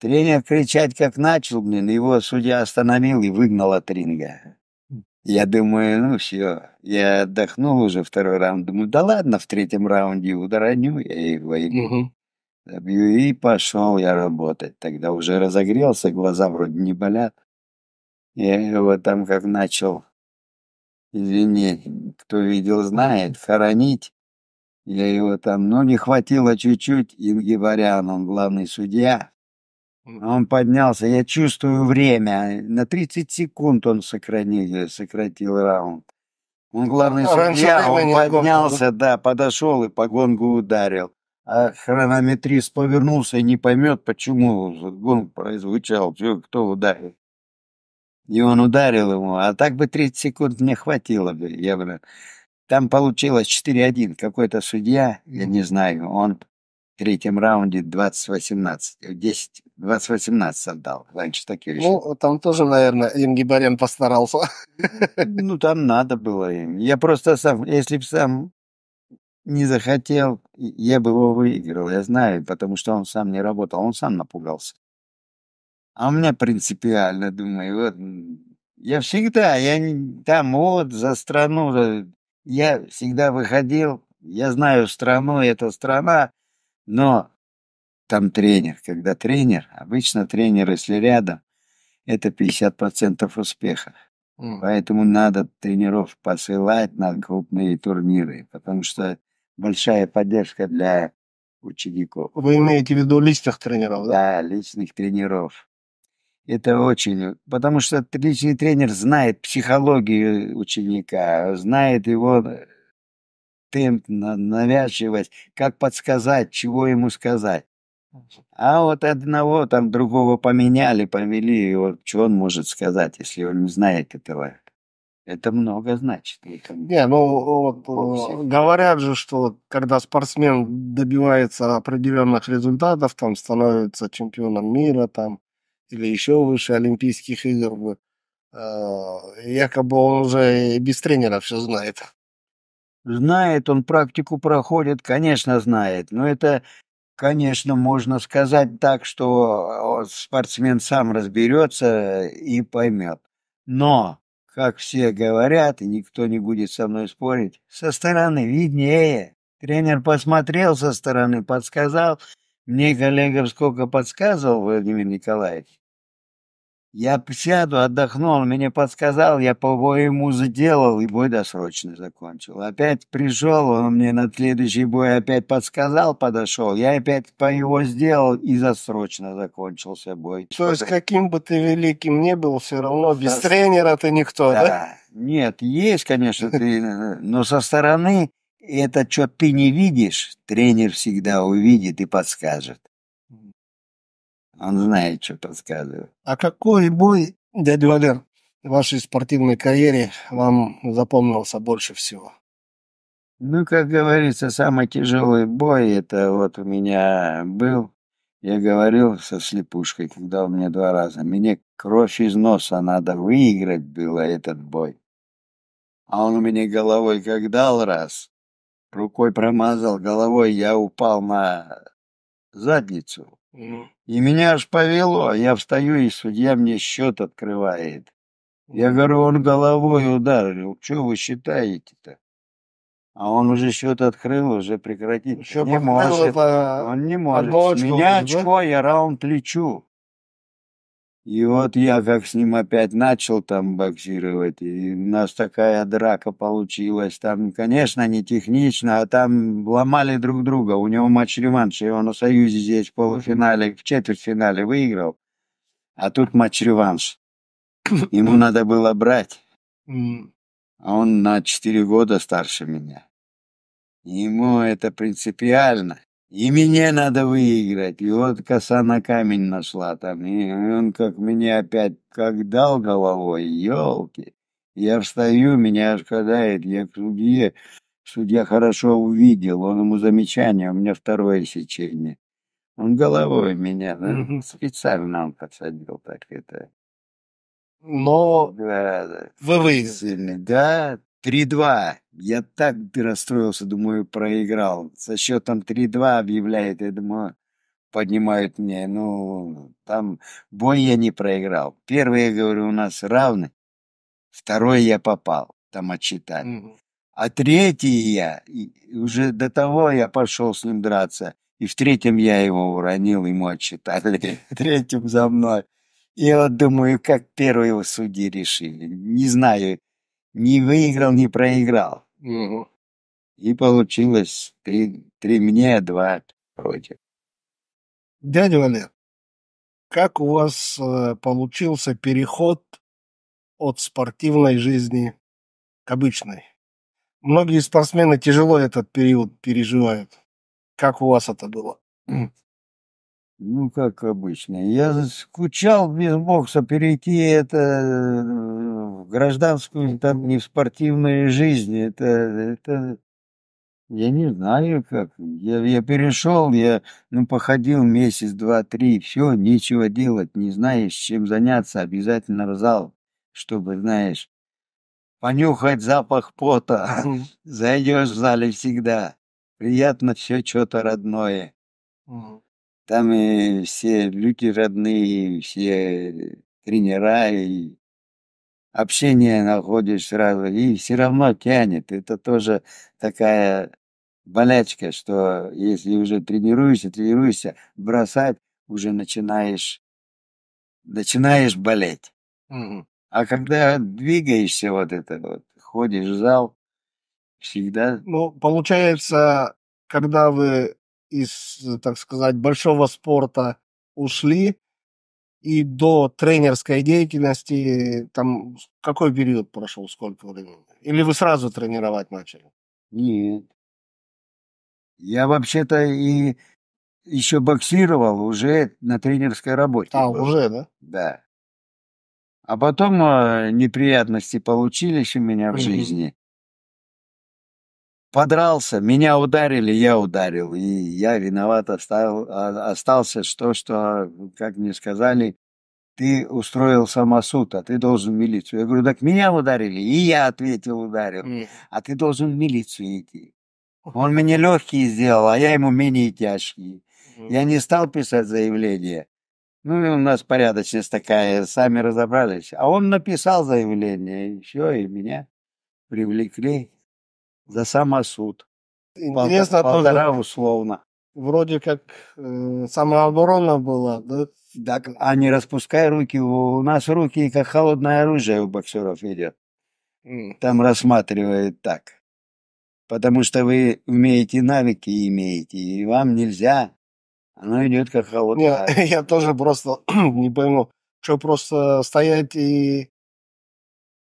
Тренер кричать как начал, блин, его судья остановил и выгнал от ринга. Я думаю, ну все, я отдохнул уже второй раунд. Думаю, да ладно, в третьем раунде удараню, я их выиграю. Угу. и пошел я работать. Тогда уже разогрелся, глаза вроде не болят. Я его там как начал, извини, кто видел, знает, хоронить. Я его там, ну, не хватило чуть-чуть, Ингиварян, он главный судья. Он поднялся, я чувствую время. На 30 секунд он сократил, сократил раунд. Он главный а судья, он поднялся, гонку, да? да, подошел и по гонгу ударил. А хронометрист повернулся и не поймет, почему гонг произвучал, кто ударил. И он ударил ему, а так бы 30 секунд не хватило бы, я бы там получилось 4-1. Какой-то судья, я не знаю, он в третьем раунде 20-18, 10, 20-18 отдал. Раньше такие решили. Ну, там тоже, наверное, Ингибарен постарался. Ну, там надо было им. Я просто сам, если бы сам не захотел, я бы его выиграл, я знаю, потому что он сам не работал, он сам напугался. А у меня принципиально, думаю, вот, я всегда, я там вот за страну, я всегда выходил, я знаю страну, это страна, но там тренер. Когда тренер, обычно тренер, если рядом, это 50% успеха. Mm. Поэтому надо тренеров посылать на крупные турниры, потому что большая поддержка для учеников. Вы имеете в виду личных тренеров, да? Да, личных тренеров. Это очень, потому что личный тренер знает психологию ученика, знает его э, темп навязчивость, как подсказать, чего ему сказать. А вот одного там другого поменяли, повели, и вот что он может сказать, если он не знает этого? Это много значит. Не, ну вот, э, говорят же, что когда спортсмен добивается определенных результатов, там становится чемпионом мира, там или еще выше Олимпийских игр. А, якобы он уже без тренера все знает. Знает, он практику проходит, конечно, знает. Но это, конечно, можно сказать так, что спортсмен сам разберется и поймет. Но, как все говорят, и никто не будет со мной спорить, со стороны виднее. Тренер посмотрел со стороны, подсказал. Мне коллега сколько подсказывал, Владимир Николаевич. Я сяду, отдохнул, он мне подсказал, я по ему сделал, и бой досрочно закончил. Опять пришел, он мне на следующий бой опять подсказал, подошел, я опять по его сделал, и досрочно закончился бой. То есть каким бы ты великим не был, все равно без да. тренера ты никто, да? да? Нет, есть, конечно, тренер, но со стороны это что ты не видишь, тренер всегда увидит и подскажет. Он знает, что подсказывает. А какой бой, дядя Валер, в вашей спортивной карьере вам запомнился больше всего? Ну, как говорится, самый тяжелый бой, это вот у меня был, я говорил со слепушкой, когда он мне два раза, мне кровь из носа надо выиграть было этот бой. А он у меня головой как дал раз, рукой промазал, головой я упал на задницу. Mm. И меня аж повело, а я встаю, и судья мне счет открывает. Я говорю, он головой ударил, что вы считаете-то? А он уже счет открыл, уже прекратить. Еще не может. По... Он не может. С меня очко, да? я раунд лечу. И вот я как с ним опять начал там боксировать, и у нас такая драка получилась. Там, конечно, не технично, а там ломали друг друга. У него матч-реванш, и он на Союзе здесь в полуфинале, в четвертьфинале выиграл. А тут матч-реванш. Ему надо было брать. А он на четыре года старше меня. Ему это принципиально. И мне надо выиграть. И вот коса на камень нашла там. И он как мне опять как дал головой, елки. Я встаю, меня ожидает, я к судье. Судья хорошо увидел, он ему замечание, у меня второе сечение. Он головой меня, да, специально он посадил так это. Но да, да. вы выиграли. Да, 3-2. Я так расстроился, думаю, проиграл. Со счетом 3-2 объявляет, я думаю, поднимают меня. Ну, там бой я не проиграл. Первый, я говорю, у нас равны. Второй я попал, там отчитали. Угу. А третий я, уже до того я пошел с ним драться. И в третьем я его уронил, ему отчитали. Третьим за мной. И вот думаю, как первый его судьи решили. Не знаю, не выиграл, не проиграл. Угу. И получилось три, три мне, два против. Дядя Валер, как у вас э, получился переход от спортивной жизни к обычной? Многие спортсмены тяжело этот период переживают. Как у вас это было? ну, как обычно. Я скучал без бокса перейти это э, в гражданскую, там, не в спортивную жизнь. Это, это я не знаю, как. Я, я перешел, я, ну, походил месяц, два, три, все, нечего делать, не знаешь, чем заняться, обязательно в зал, чтобы, знаешь, понюхать запах пота. Зайдешь в зале всегда. Приятно все что-то родное. Там и все люди родные, все тренера, и общение находишь сразу, и все равно тянет. Это тоже такая болячка, что если уже тренируешься, тренируешься, бросать уже начинаешь, начинаешь болеть. Угу. А когда двигаешься вот это вот, ходишь в зал, всегда... Ну, получается, когда вы из, э, так сказать, большого спорта ушли и до тренерской деятельности там какой период прошел, сколько времени? Или вы сразу тренировать начали? Нет. Я вообще-то и еще боксировал уже на тренерской работе. А, был. уже, да? Да. А потом а, неприятности получились у меня в mm-hmm. жизни подрался, меня ударили, я ударил. И я виноват оставил, а, остался, что, что, как мне сказали, ты устроил самосуд, а ты должен в милицию. Я говорю, так меня ударили, и я ответил, ударил. А ты должен в милицию идти. Он мне легкие сделал, а я ему менее тяжкие. Я не стал писать заявление. Ну, и у нас порядочность такая, сами разобрались. А он написал заявление, еще и меня привлекли за самосуд. Интересно Пол, а тоже. Полтора условно. Вроде как э, самооборона была, да? Так, а не распускай руки. У нас руки как холодное оружие у боксеров идет. Там рассматривают так. Потому что вы умеете навыки имеете, и вам нельзя. Оно идет как холодное. Нет, я тоже просто не пойму, что просто стоять и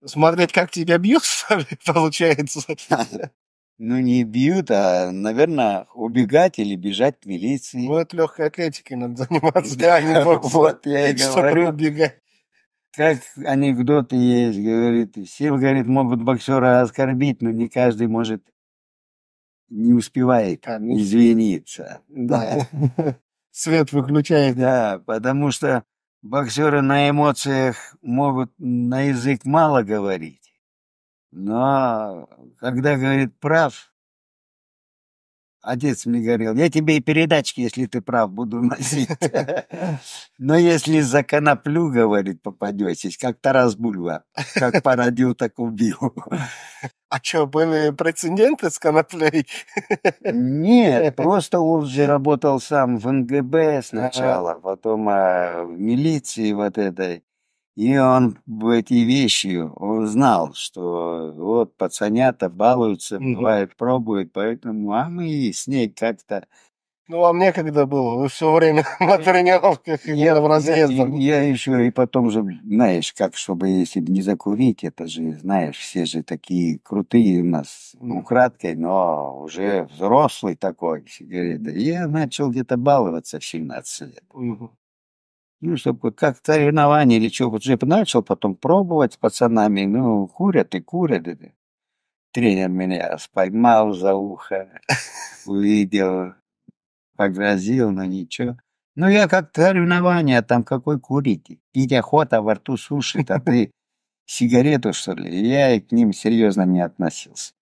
Смотреть, как тебя бьют, что ли, получается? Ну, не бьют, а, наверное, убегать или бежать к милиции. Вот легкой атлетикой надо заниматься, да, а не Вот, я и говорю. убегать. Как анекдоты есть, говорит, сил, говорит, могут боксера оскорбить, но не каждый может, не успевает а, извиниться. Да. Свет выключает. Да, потому что Боксеры на эмоциях могут на язык мало говорить, но когда говорит «прав», Отец мне говорил, я тебе и передачки, если ты прав, буду носить. Но если за коноплю, говорит, попадетесь, как Тарас Бульва, как породил, так убил. А что, были прецеденты с коноплей? Нет, просто он же работал сам в НГБ сначала, потом а, в милиции вот этой. И он в эти вещи, он знал, что вот пацанята балуются, угу. бывает, пробуют, поэтому, а мы с ней как-то... Ну, вам некогда было, вы все время на тренировках и я, в разъездах. Я, я еще и потом же, знаешь, как, чтобы если не закурить, это же, знаешь, все же такие крутые у нас, ну, краткой, но уже взрослый такой сигарета. я начал где-то баловаться в 17 лет. Угу ну, чтобы как-то соревнование или что. Вот начал потом пробовать с пацанами, ну, курят и курят. И... Тренер меня споймал за ухо, увидел, погрозил, но ничего. Ну, я как соревнование, там какой курить. Пить охота, во рту сушит, а ты сигарету, что ли? Я и к ним серьезно не относился.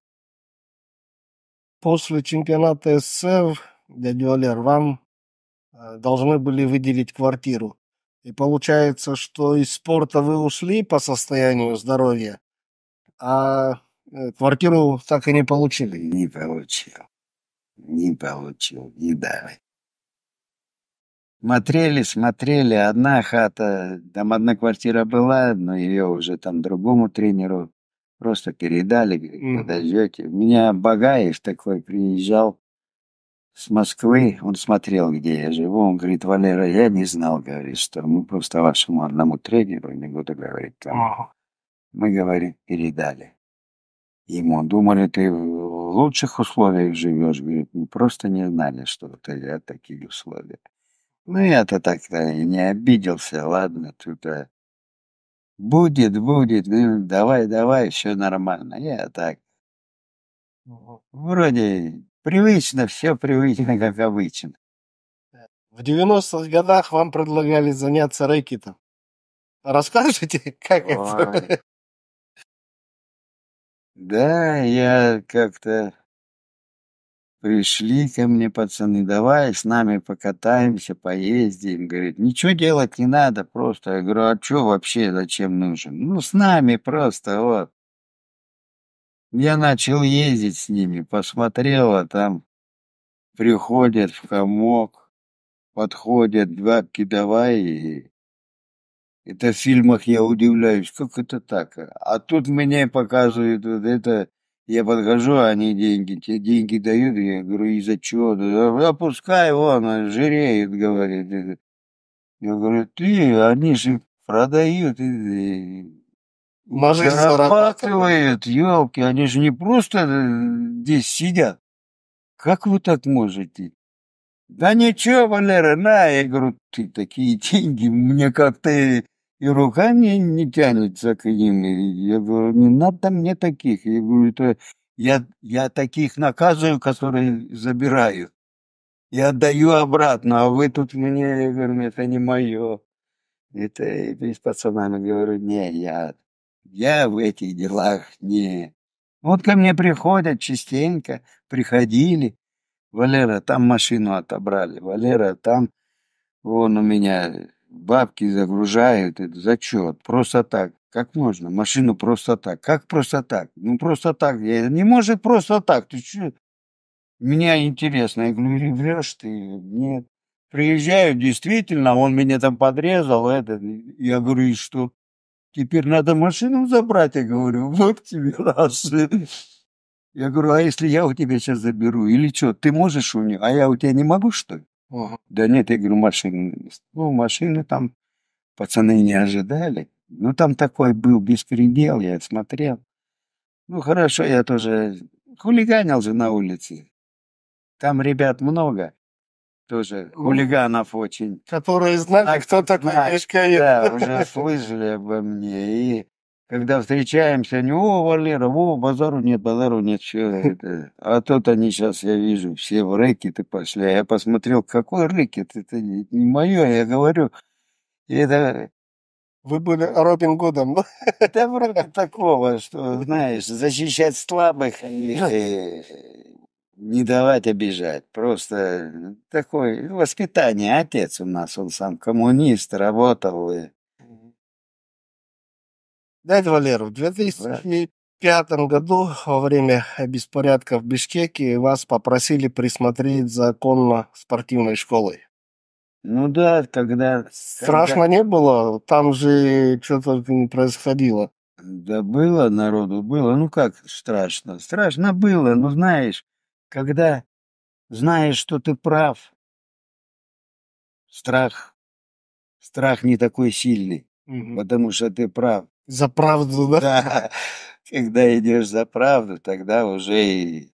После чемпионата СССР дядя Валер, вам э, должны были выделить квартиру. И получается, что из спорта вы ушли по состоянию здоровья, а э, квартиру так и не получили. Не получил. Не получил, не дали. Смотрели, смотрели. Одна хата, там одна квартира была, но ее уже там другому тренеру просто передали, говорит, подождете. У меня Багаев такой приезжал, с Москвы он смотрел, где я живу. Он говорит, Валера, я не знал, говорит, что мы просто вашему одному тренеру, не буду говорить там. Мы, говорим передали ему. Думали, ты в лучших условиях живешь. Говорит, мы просто не знали, что это такие условия. Ну, я-то так-то и не обиделся, ладно, тут а... будет, будет, давай, давай, все нормально. Я так. Вроде Привычно, все привычно, как обычно. В 90-х годах вам предлагали заняться рэкетом. Расскажите, как Ой. это? Да, я как-то... Пришли ко мне пацаны, давай с нами покатаемся, поездим. Говорит, ничего делать не надо, просто. Я говорю, а что вообще, зачем нужен? Ну, с нами просто, вот. Я начал ездить с ними, посмотрела там. Приходят в комок, подходят два давай. И... Это в фильмах я удивляюсь, как это так? А тут мне показывают вот это. Я подхожу, а они деньги, те деньги дают. Я говорю, и за чего? Да пускай, вон, жиреют, говорит. Я говорю, ты, они же продают. Мозги зарабатывают, елки, они же не просто э, здесь сидят. Как вы так можете? Да ничего, Валера, на, я говорю, ты такие деньги, мне как-то и, рука не, не тянется к ним. Я говорю, не надо мне таких. Я говорю, это я, я таких наказываю, которые забирают, Я отдаю обратно, а вы тут мне, я говорю, это не мое. Это, и с пацанами говорю, не, я я в этих делах не... Вот ко мне приходят частенько, приходили. Валера, там машину отобрали. Валера, там... Вон у меня бабки загружают. Это зачет. Просто так. Как можно? Машину просто так. Как просто так? Ну, просто так. Я не может просто так. Ты что? Меня интересно. Я говорю, врешь ты? Нет. Приезжаю, действительно, он меня там подрезал. Это. Я говорю, и что? Теперь надо машину забрать, я говорю, вот тебе раз. Я говорю, а если я у тебя сейчас заберу, или что, ты можешь у нее, а я у тебя не могу, что ли? Ага. Да нет, я говорю, машины. Ну, машины там пацаны не ожидали. Ну, там такой был беспредел, я смотрел. Ну, хорошо, я тоже хулиганил же на улице. Там ребят много тоже хулиганов очень. Которые знали, а, кто такой Мешкаев. Да, уже слышали обо мне. И когда встречаемся, они, о, Валера, о, базару нет, базару нет, все это. А тут они сейчас, я вижу, все в рэкеты пошли. А я посмотрел, какой рэкет, это не, не мое, я говорю. И это... Вы были Робин Гудом, да? Да вроде такого, что, знаешь, защищать слабых и а не давать обижать. Просто э, такое воспитание. Отец у нас, он сам коммунист, работал. И... Дядя Валера, в 2005 году во время беспорядков в Бишкеке вас попросили присмотреть за конно-спортивной школой. Ну да, когда... Страшно когда... не было? Там же что-то не происходило. Да было народу, было. Ну как страшно? Страшно было, ну знаешь, когда знаешь, что ты прав. Страх. Страх не такой сильный, угу. потому что ты прав. За правду, да? Да. Когда идешь за правду, тогда уже и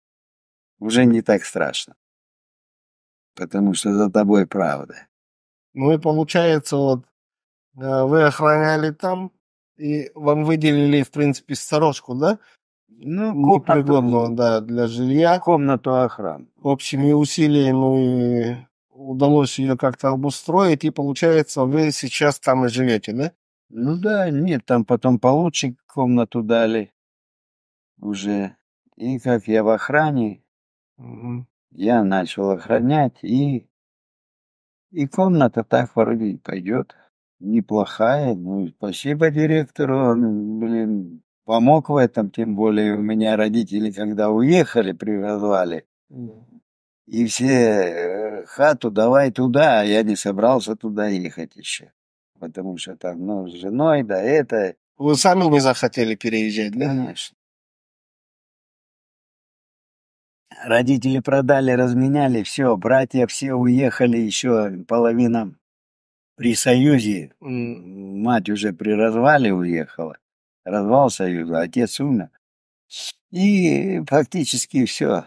уже не так страшно. Потому что за тобой правда. Ну и получается, вот э, вы охраняли там, и вам выделили, в принципе, сторожку, да? ну, непригодного, да, для жилья. Комнату охраны. Общими усилиями ну, удалось ее как-то обустроить, и получается, вы сейчас там и живете, да? Ну да, нет, там потом получше комнату дали уже. И как я в охране, угу. я начал охранять, и, и комната так вроде пойдет. Неплохая, ну спасибо директору, он, блин, помог в этом, тем более у меня родители, когда уехали, привозвали. И все э, хату давай туда, а я не собрался туда ехать еще. Потому что там, ну, с женой, да это. Вы сами не захотели переезжать, да? Конечно. Родители продали, разменяли, все, братья все уехали, еще половина при Союзе. Мать уже при развале уехала развал Союза, отец умер. И фактически все.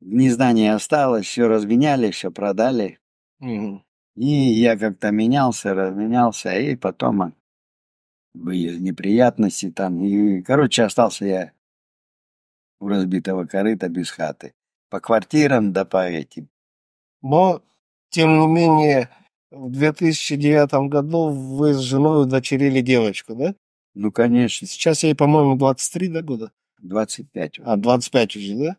Гнезда не осталось, все разменяли, все продали. Угу. И я как-то менялся, разменялся, и потом были неприятности там. И, короче, остался я у разбитого корыта без хаты. По квартирам да по этим. Но, тем не менее, в 2009 году вы с женой удочерили девочку, да? Ну, конечно. Сейчас ей, по-моему, 23 да, года? 25. А, 25 уже, да?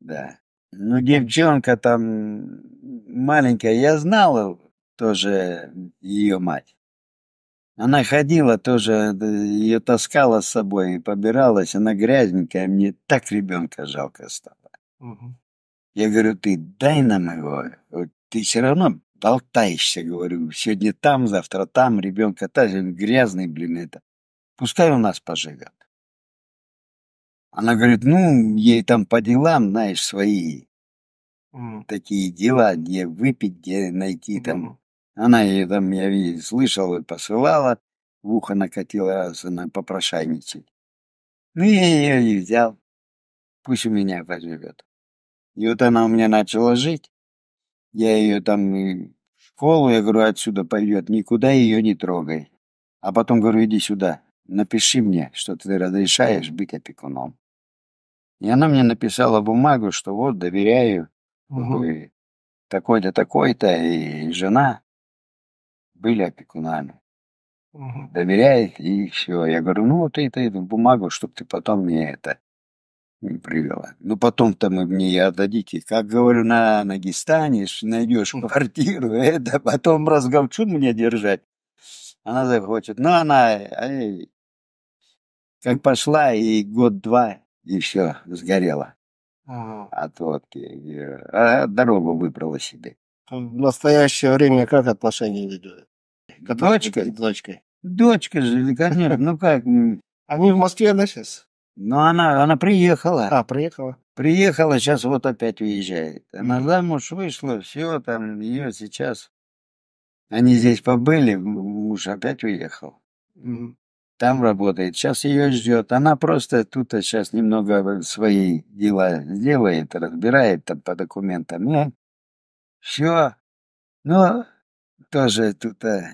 Да. Ну, девчонка там маленькая. Я знала э, тоже ее мать. Она ходила тоже, ее таскала с собой и побиралась. Она грязненькая, мне так ребенка жалко стало. Угу. Я говорю, ты дай нам его, ты все равно Болтаешься, говорю. Сегодня там, завтра там. Ребенка та же грязный, блин, это. Пускай у нас поживет. Она говорит, ну, ей там по делам, знаешь, свои mm. такие дела, где выпить, где найти mm. там. Ну. Она ей там, я видел, слышал и посылала, в ухо накатила, раз она попрошайничает. Ну, я ее и взял. Пусть у меня поживет. И вот она у меня начала жить. Я ее там в школу, я говорю, отсюда пойдет, никуда ее не трогай. А потом говорю, иди сюда, напиши мне, что ты разрешаешь быть опекуном. И она мне написала бумагу, что вот, доверяю, угу. такой-то, такой-то, и жена были опекунами. Угу. Доверяет, и все. Я говорю, ну вот это, это бумагу, чтобы ты потом мне это привела. Ну, потом-то вы мне я, отдадите. Как говорю, на ноги станешь, найдешь квартиру, это потом разговчун мне держать. Она захочет. Ну, она как пошла, и год-два, и все, сгорела. Ага. От водки. А дорогу выбрала себе. В настоящее время как отношения ведут? Дочка? Дочкой. Дочка же, конечно. Ну как? Они в Москве, да, сейчас? Но она, она приехала. А, приехала. Приехала, сейчас вот опять уезжает. Она замуж вышла, все, там ее сейчас... Они здесь побыли, муж опять уехал. Mm-hmm. Там работает. Сейчас ее ждет. Она просто тут сейчас немного э, свои дела сделает, разбирает там по документам. Ну, все. Но тоже тут а,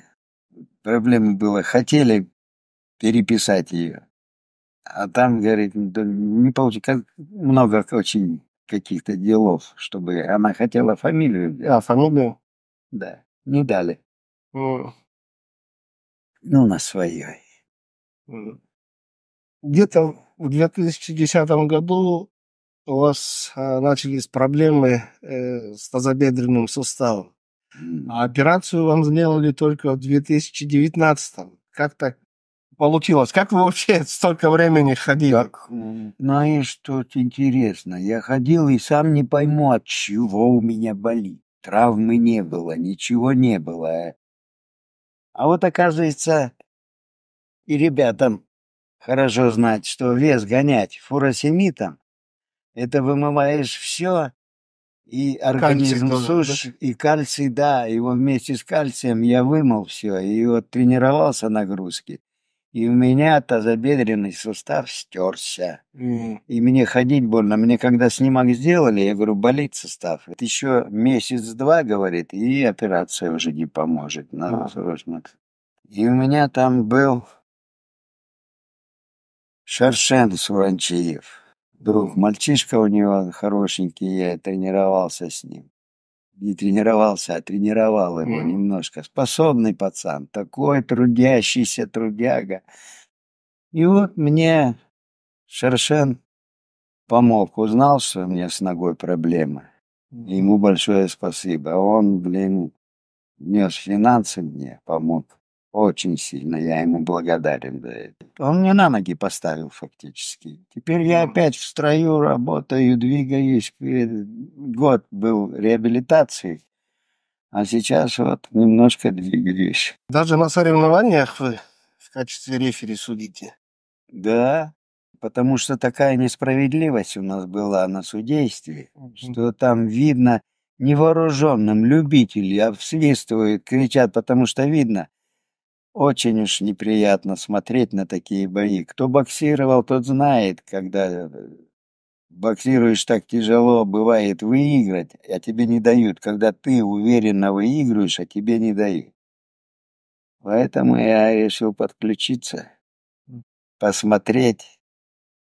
э, проблемы было. Хотели переписать ее. А там, говорит, не получится. Много очень каких-то делов, чтобы она хотела фамилию. А, фамилию? Да. Не дали. Mm. Ну, на свое. Mm. Где-то в 2010 году у вас а, начались проблемы э, с тазобедренным суставом. А операцию вам сделали только в 2019. Как так получилось? Как вы вообще столько времени ходили? Так, знаешь, что интересно, я ходил и сам не пойму, от чего у меня болит. Травмы не было, ничего не было. А вот, оказывается, и ребятам хорошо знать, что вес гонять фуросемитом — это вымываешь все, и организм кальций да? и кальций, да, его вместе с кальцием я вымыл все, и вот тренировался нагрузки. И у меня тазобедренный сустав стерся. Mm. И мне ходить больно. Мне когда снимок сделали, я говорю, болит сустав. Это еще месяц-два, говорит, и операция уже не поможет. Надо ну, mm. И у меня там был Шаршен Суранчиев. Друг, мальчишка у него хорошенький, я тренировался с ним не тренировался, а тренировал его mm. немножко. Способный пацан, такой трудящийся трудяга. И вот мне Шершен помог, узнал, что у меня с ногой проблемы. Ему большое спасибо. Он, блин, нес финансы мне, помог. Очень сильно я ему благодарен за это. Он мне на ноги поставил фактически. Теперь я опять в строю, работаю, двигаюсь. Год был реабилитацией а сейчас вот немножко двигаюсь. Даже на соревнованиях вы в качестве рефери судите? Да, потому что такая несправедливость у нас была на судействе, угу. что там видно невооруженным любители обсвистывают, кричат, потому что видно – очень уж неприятно смотреть на такие бои. Кто боксировал, тот знает, когда э, боксируешь так тяжело, бывает выиграть, а тебе не дают. Когда ты уверенно выигрываешь, а тебе не дают. Поэтому я решил подключиться, посмотреть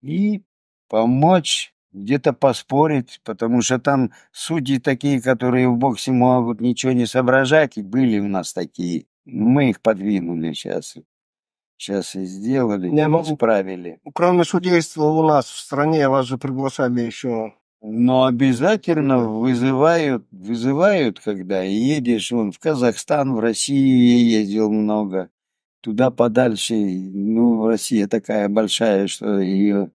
и помочь где-то поспорить, потому что там судьи такие, которые в боксе могут ничего не соображать, и были у нас такие. Мы их подвинули сейчас. Сейчас и сделали, Я могу... Ну, исправили. Кроме судейства у нас в стране, а вас же приглашали еще. Но обязательно вызывают, вызывают, когда едешь, вон, в Казахстан, в Россию я ездил много. Туда подальше, ну, Россия такая большая, что ее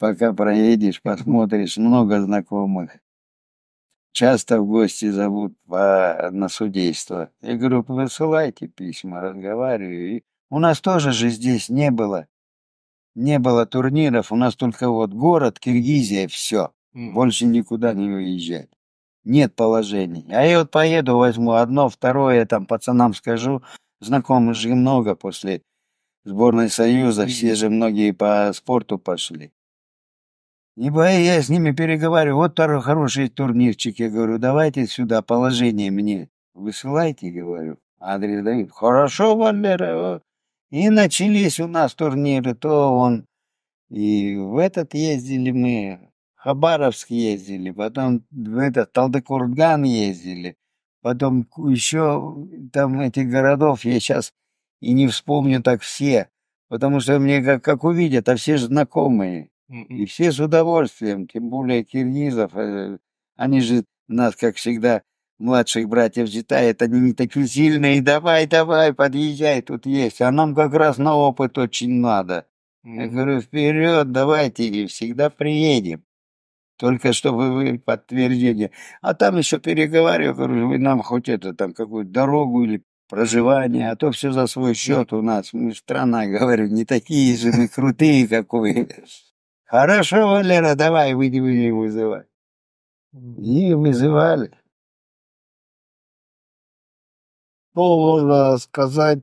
пока проедешь, посмотришь, много знакомых. Часто в гости зовут по... А, на судейство. Я говорю, высылайте письма, разговариваю. И у нас тоже же здесь не было. Не было турниров. У нас только вот город, Киргизия, все. Больше никуда не уезжать. Нет положений. А я вот поеду, возьму одно, второе, там пацанам скажу. Знакомых же много после сборной Союза. Все же многие по спорту пошли. Не бои, я с ними переговариваю. Вот второй хороший турнирчик. Я говорю, давайте сюда положение мне высылайте, говорю. Адрес дают. Хорошо, Валера. И начались у нас турниры. То он и в этот ездили мы, Хабаровск ездили, потом в этот Талдыкурган ездили, потом еще там этих городов я сейчас и не вспомню так все, потому что мне как, как увидят, а все же знакомые. М-м. И все с удовольствием, тем более киргизов. Э, они же нас, как всегда, младших братьев считают, они не такие сильные. Давай, давай, подъезжай, тут есть. А нам как раз на опыт очень надо. Я говорю, вперед, давайте, и всегда приедем. Только чтобы вы подтвердили. А там еще переговариваю, говорю, вы нам хоть это, там, какую-то дорогу или проживание, а то все за свой счет у нас. Мы страна, говорю, не такие же мы крутые, как вы. Хорошо, Валера, давай, выйди его вызывай. И вызывали. Что можно сказать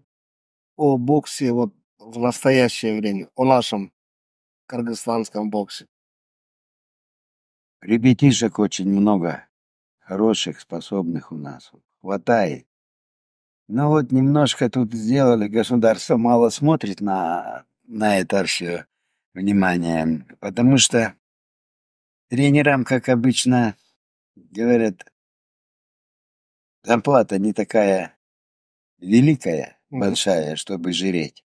о боксе вот в настоящее время, о нашем кыргызстанском боксе? Ребятишек очень много, хороших, способных у нас. Хватает. Но вот немножко тут сделали, государство мало смотрит на, на это все внимание, потому что тренерам, как обычно, говорят, зарплата не такая великая, большая, чтобы жреть.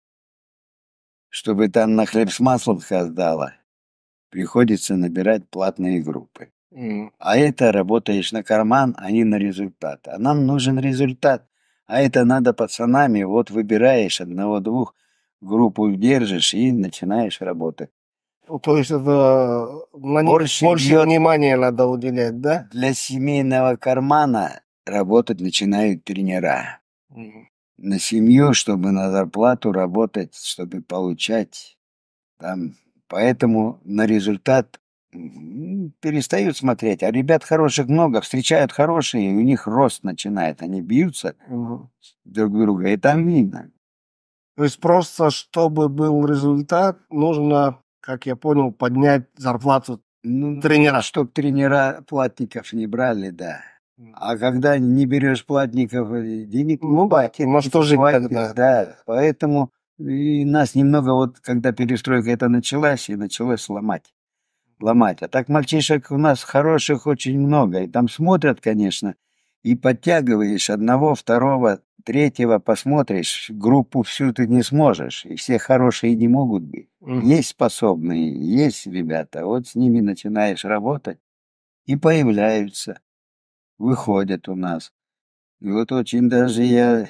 Чтобы там на хлеб с маслом создала, приходится набирать платные группы. А это работаешь на карман, а не на результат. А нам нужен результат. А это надо пацанами, вот выбираешь одного-двух, группу держишь и начинаешь работать. Ну, то есть это на больше, больше внимания надо уделять, да? Для семейного кармана работать начинают тренера. Угу. На семью, чтобы на зарплату работать, чтобы получать. Там. Поэтому на результат перестают смотреть. А ребят хороших много, встречают хорошие, и у них рост начинает. Они бьются угу. друг друга, и там видно. То есть просто, чтобы был результат, нужно, как я понял, поднять зарплату ну, тренера. Чтобы тренера платников не брали, да. А когда не берешь платников э, денег, ну да, ну что же тогда? Да, поэтому и нас немного вот, когда перестройка это началась, и началось ломать. Ломать. А так мальчишек у нас хороших очень много. И там смотрят, конечно, и подтягиваешь одного, второго, третьего, посмотришь, группу всю ты не сможешь, и все хорошие не могут быть. Mm. -hmm. Есть способные, есть ребята, вот с ними начинаешь работать, и появляются, выходят у нас. И вот очень даже я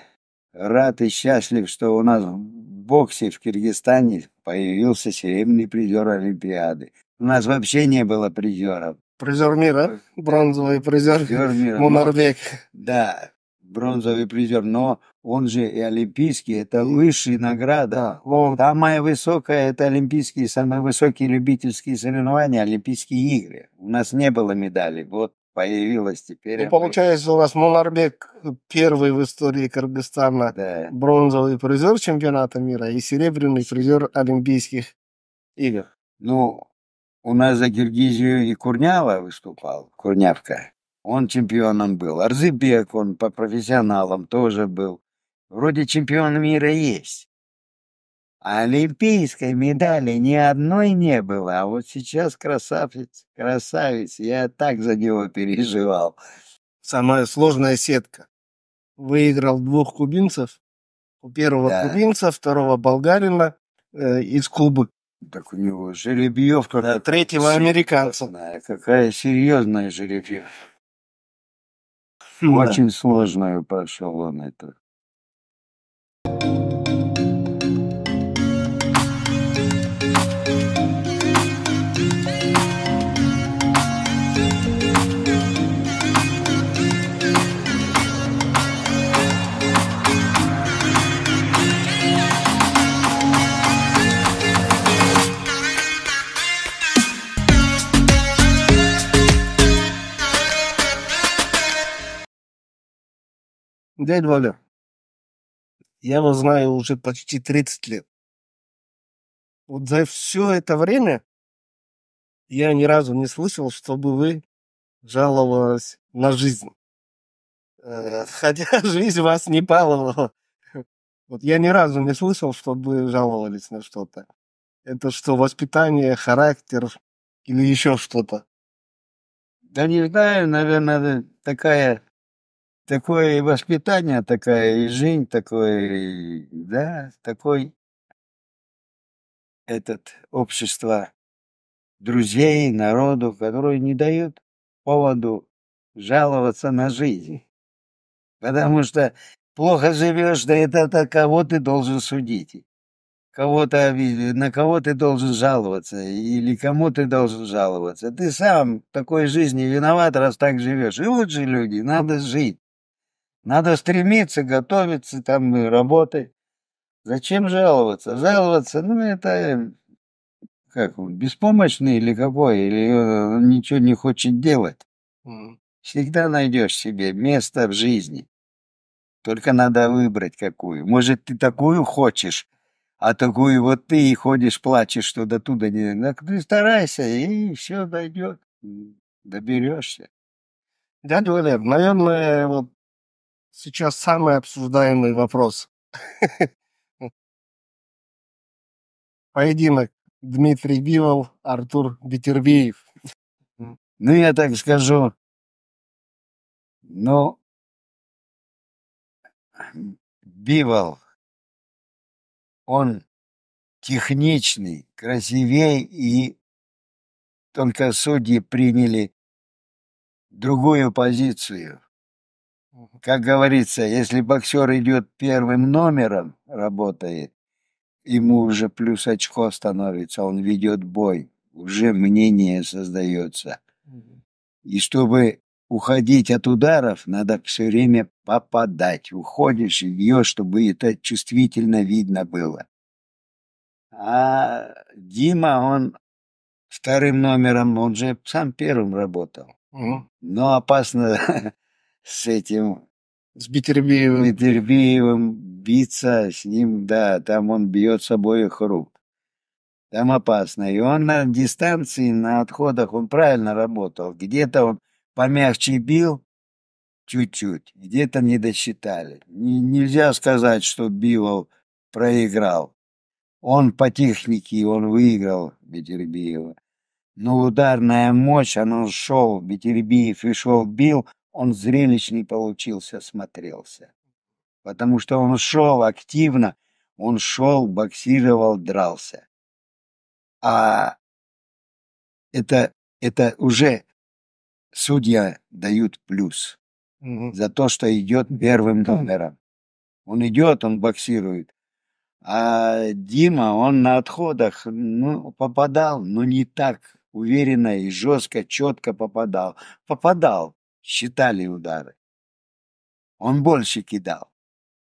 рад и счастлив, что у нас в боксе в Киргизстане появился серебряный призер Олимпиады. У нас вообще не было призеров. Призер мира, бронзовый призер, призер мира. Мунарбек. Да, бронзовый призер, но он же и олимпийский, это высшая награда. Да. Самая высокая – это олимпийские, самые высокие любительские соревнования, олимпийские игры. У нас не было медалей, вот появилась теперь. И ну, получается, у нас Монарбек первый в истории Кыргызстана да. бронзовый призер чемпионата мира и серебряный призер Олимпийских игр. Ну, у нас за Киргизию и Курнява выступал, Курнявка. Он чемпионом был. Арзыбек он по профессионалам тоже был. Вроде чемпион мира есть. А олимпийской медали ни одной не было. А вот сейчас красавец, красавец. Я так за него переживал. Самая сложная сетка. Выиграл двух кубинцев. У первого да. кубинца, второго болгарина э, из Кубы. Так у него жеребьевка... Да, третьего с... американца. Какая серьезная жеребьевка. Хм, да. Очень сложную прошел он это. Дядь Валя, я его знаю уже почти 30 лет. Вот за все это время я ни разу не слышал, чтобы вы жаловались на жизнь. Э, хотя жизнь вас не баловала. Вот я ни разу не слышал, чтобы жаловались на что-то. Это что, воспитание, характер или еще что-то? Да не знаю, наверное, такая такое воспитание, такая жизнь, такой, да, такой этот общество друзей, народу, которые не дают поводу жаловаться на жизнь. Потому что плохо живешь, да это, это кого ты должен судить. Кого-то на кого ты должен жаловаться или кому ты должен жаловаться. Ты сам в такой жизни виноват, раз так живешь. И лучше люди, надо жить. Надо стремиться, готовиться, там, работать. Зачем жаловаться? Жаловаться, ну, это э, как он, беспомощный или какой, или э, он ничего не хочет делать. Mm. Всегда найдешь себе место в жизни. Только надо выбрать какую. Может, ты такую хочешь, а такую вот ты и ходишь, плачешь что туда-туда. Ну, так ты старайся, и все дойдет. Доберешься. Дядя Валер, наверное, вот сейчас самый обсуждаемый вопрос. Поединок Дмитрий Бивол, Артур Бетербеев. Ну, я так скажу, ну, Бивол, он техничный, красивей и только судьи приняли другую позицию. Как говорится, если боксер идет первым номером, работает, ему уже плюс очко становится, он ведет бой, уже мнение создается. И чтобы уходить от ударов, надо все время попадать. Уходишь и бьешь, чтобы это чувствительно видно было. А Дима, он вторым номером, он же сам первым работал. Угу. Но опасно с этим... С Бетербеевым. Бетербеевым биться с ним, да, там он бьет с обоих рук. Там опасно. И он на дистанции, на отходах, он правильно работал. Где-то он помягче бил, чуть-чуть, где-то не досчитали. Н нельзя сказать, что Бивол проиграл. Он по технике, он выиграл Бетербиева Но ударная мощь, он шел, Бетербиев и шел, бил, он зрелищный получился, смотрелся. Потому что он шел активно, он шел, боксировал, дрался. А это, это уже судья дают плюс угу. за то, что идет первым номером. Он идет, он боксирует. А Дима, он на отходах ну, попадал, но не так уверенно и жестко, четко попадал. Попадал, считали удары. Он больше кидал,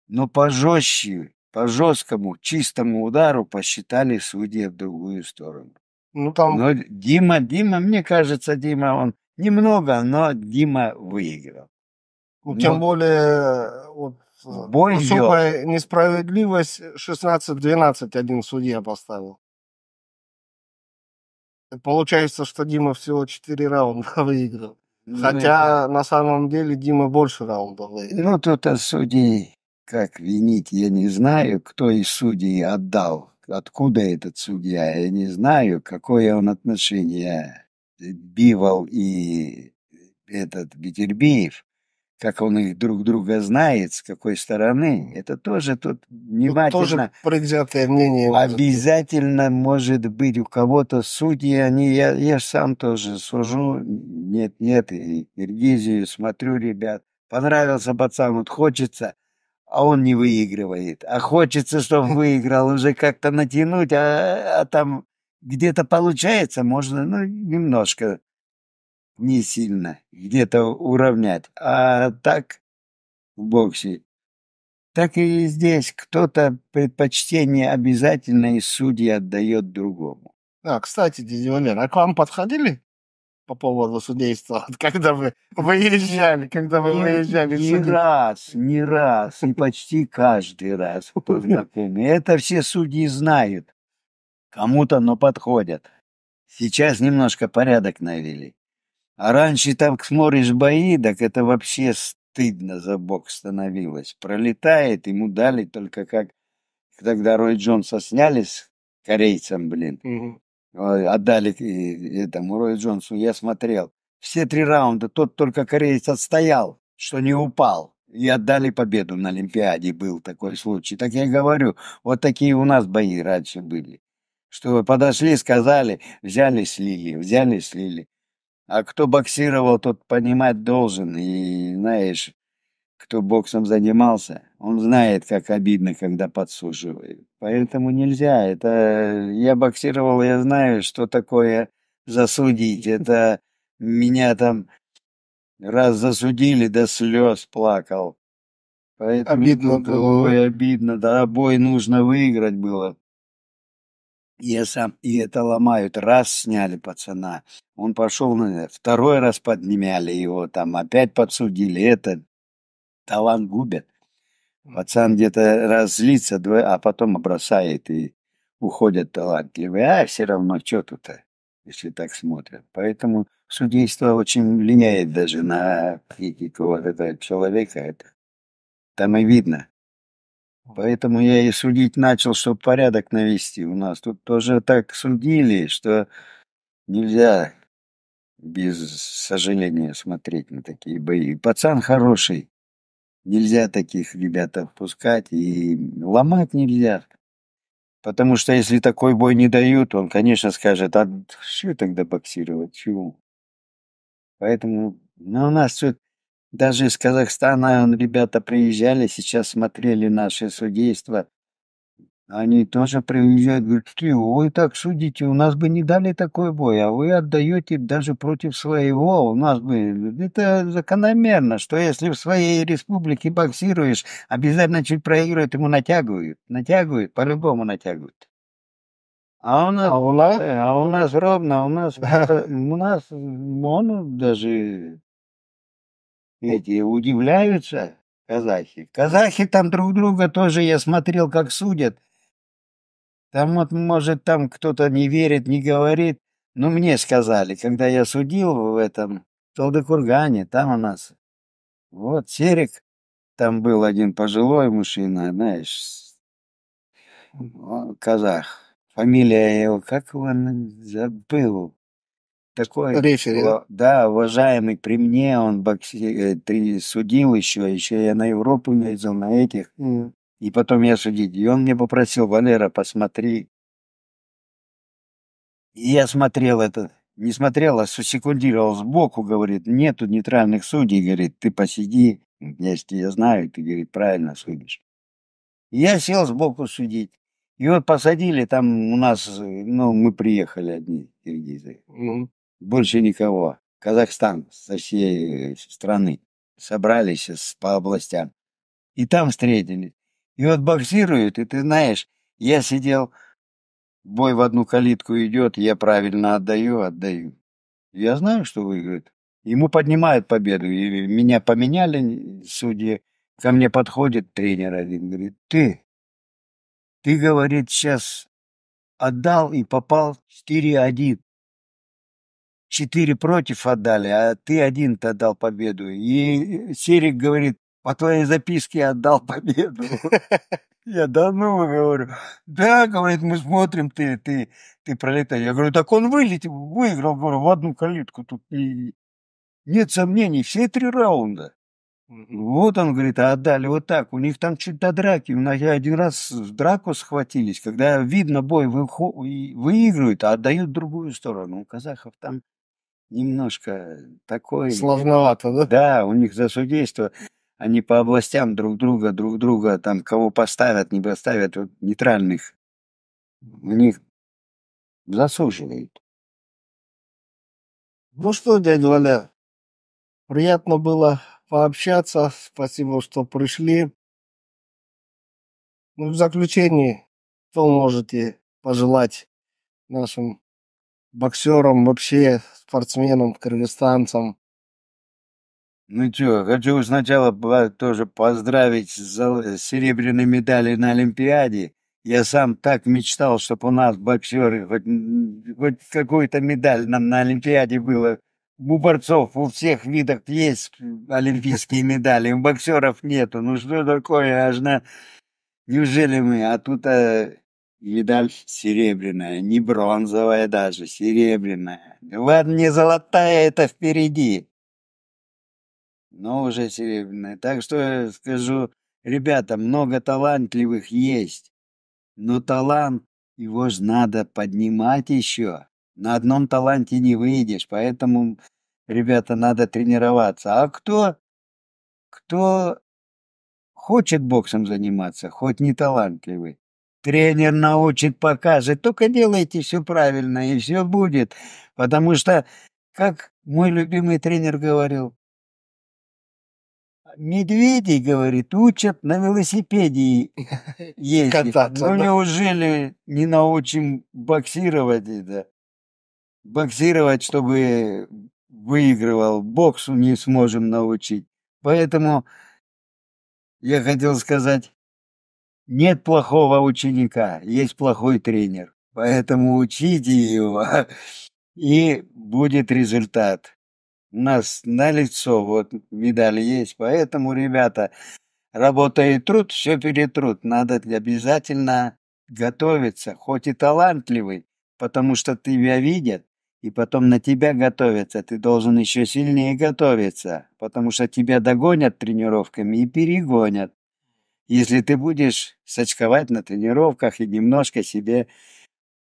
но по жестче, по жесткому, чистому удару посчитали судьи в другую сторону. Ну, там... Но Дима, Дима, мне кажется, Дима, он немного, но Дима выиграл. Ну, но... тем более, вот, Бой особая идет. несправедливость 16-12 один судья поставил. Получается, что Дима всего 4 раунда выиграл. Ну, Хотя на самом деле Дима больше раундов выиграл. Ну, тут от судей как винить, я не знаю, кто из судей отдал, откуда этот судья, я не знаю, какое он отношение. Э, бивал и этот Бетербиев как он их друг друга знает, с какой стороны, это тоже тут внимательно... Тут тоже предвзятое мнение. Обязательно может быть у кого-то судьи, они, я, я сам тоже сужу, нет, нет, и Киргизию смотрю, ребят, понравился пацан, вот хочется, а он не выигрывает, а хочется, чтобы выиграл, уже как-то натянуть, а, а там где-то получается, можно, ну, немножко не сильно, где-то уравнять. А так в боксе. Так и здесь кто-то предпочтение обязательно и судьи отдает другому. А, кстати, Валер, а к вам подходили по поводу судейства, когда вы выезжали, когда вы не, выезжали? Не судить? раз, не раз, и почти каждый раз. Это все судьи знают. Кому-то, но подходят. Сейчас немножко порядок навели. А раньше там смотришь бои, так это вообще стыдно за бок становилось. Пролетает, ему дали только как... когда Рой Джонса сняли с корейцем, блин. Угу. Отдали этому Рой Джонсу, я смотрел. Все три раунда тот только кореец отстоял, что не упал. И отдали победу на Олимпиаде, был такой случай. Так я говорю, вот такие у нас бои раньше были. Что подошли, сказали, взяли, слили, взяли, слили. А кто боксировал, тот понимать должен. И, знаешь, кто боксом занимался, он знает, как обидно, когда подсуживают. Поэтому нельзя. Это я боксировал, я знаю, что такое засудить. Это меня там раз засудили, до слез плакал. Поэтому обидно было. Ой, обидно. Да, бой нужно выиграть было. Я сам и это ломают. Раз сняли пацана, он пошел, второй раз поднимали его, там опять подсудили. Это талант губят. Пацан где-то раз злится, а потом бросает и уходят талантливые. А все равно, что тут-то, если так смотрят. Поэтому судейство очень влияет даже на психику вот этого человека. Это там и видно. Поэтому я и судить начал, чтобы порядок навести у нас. Тут тоже так судили, что нельзя без сожаления смотреть на такие бои. Пацан хороший. Нельзя таких ребят отпускать и ломать нельзя. Потому что если такой бой не дают, он, конечно, скажет, а что тогда боксировать, чего? Поэтому, ну, у нас все даже из Казахстана ребята приезжали, сейчас смотрели наши судейства. Они тоже приезжают, говорят, что вы так судите, у нас бы не дали такой бой, а вы отдаете даже против своего, а у нас бы... Это закономерно, что если в своей республике боксируешь, обязательно чуть проигрывают, ему натягивают, натягивают, по-любому натягивают. А у нас, а у нас, э, а у нас ровно, у нас, у нас он даже эти удивляются, казахи. Казахи там друг друга тоже, я смотрел, как судят. Там вот, может, там кто-то не верит, не говорит. Но ну, мне сказали, когда я судил в этом Талдыкургане, там у нас. Вот, Серик, там был один пожилой мужчина, знаешь, казах. Фамилия его, как его, забыл такой. Рефери. Да, уважаемый при мне, он бокси... Э, судил еще, еще я на Европу ездил, на этих. Mm. И потом я судить. И он мне попросил, Валера, посмотри. И я смотрел это, не смотрел, а секундировал сбоку, говорит, нету нейтральных судей, говорит, ты посиди, я я знаю, ты, говорит, правильно судишь. И я сел сбоку судить. И вот посадили, там у нас, э, ну, мы приехали одни киргизы. Mm-hmm. Больше никого. Казахстан со всей э, страны. Собрались по областям. И там встретились. И вот боксируют, и ты знаешь, я сидел, бой в одну калитку идет, я правильно отдаю, отдаю. Я знаю, что выиграет. Ему поднимают победу. И меня поменяли судьи. Ко мне подходит тренер один, говорит, ты, ты, говорит, сейчас отдал и попал 4-1 четыре против отдали, а ты один-то дал победу. И Серик говорит, по твоей записке отдал победу. Я да ну, говорю. Да, говорит, мы смотрим, ты, ты, ты пролетаешь. Я говорю, так он вылетел, выиграл, говорю, в одну калитку тут. И нет сомнений, все три раунда. Вот он говорит, а отдали вот так. У них там чуть до драки. У нас один раз в драку схватились, когда видно бой выигрывает, а отдают другую сторону. У казахов там немножко такой... Сложновато, да? Да, у них за судейство они по областям друг друга, друг друга, там, кого поставят, не поставят, вот, нейтральных, у них засуживают. Ну что, дядя Валя, приятно было пообщаться, спасибо, что пришли. Ну, в заключение, что можете пожелать нашим боксером, вообще спортсменом, кыргызстанцем. Ну что, хочу сначала тоже поздравить с серебряной медалью на Олимпиаде. Я сам так мечтал, чтобы у нас боксеры хоть, хоть какую-то медаль нам на Олимпиаде было. У борцов у всех видов есть олимпийские медали, у боксеров нету. Ну что такое, аж на... Неужели мы? А тут а, Медаль серебряная, не бронзовая даже, серебряная. Ладно, не золотая, это впереди. Но уже серебряная. Так что скажу, ребята, много талантливых есть. Но талант, его же надо поднимать еще. На одном таланте не выйдешь, поэтому, ребята, надо тренироваться. А кто, кто хочет боксом заниматься, хоть не талантливый, Тренер научит, покажет. Только делайте все правильно, и все будет. Потому что, как мой любимый тренер говорил, медведи говорит, учат на велосипеде ездить. Кататься, ну, да? неужели не научим боксировать это? Боксировать, чтобы выигрывал. Боксу не сможем научить. Поэтому я хотел сказать, нет плохого ученика, есть плохой тренер. Поэтому учите его, и будет результат. У нас на лицо вот медаль есть, поэтому, ребята, работа и труд, все перетрут. Надо обязательно готовиться, хоть и талантливый, потому что тебя видят, и потом на тебя готовятся. Ты должен еще сильнее готовиться, потому что тебя догонят тренировками и перегонят если ты будешь сочковать на тренировках и немножко себе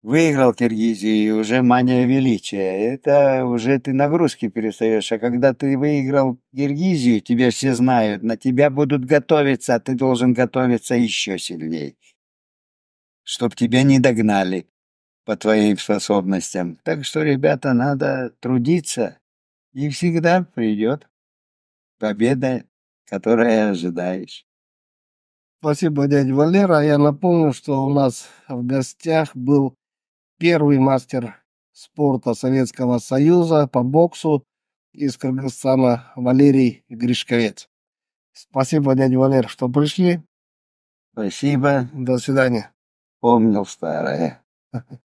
выиграл Киргизию, уже мания величия. Это уже ты нагрузки перестаешь. А когда ты выиграл Киргизию, тебя все знают, на тебя будут готовиться, а ты должен готовиться еще сильней. чтобы тебя не догнали по твоим способностям. Так что, ребята, надо трудиться, и всегда придет победа, которую ожидаешь. Спасибо, дядя Валера. Я напомню, что у нас в гостях был первый мастер спорта Советского Союза по боксу из Кыргызстана Валерий Гришковец. Спасибо, дядя Валер, что пришли. Спасибо. До свидания. Помнил старое.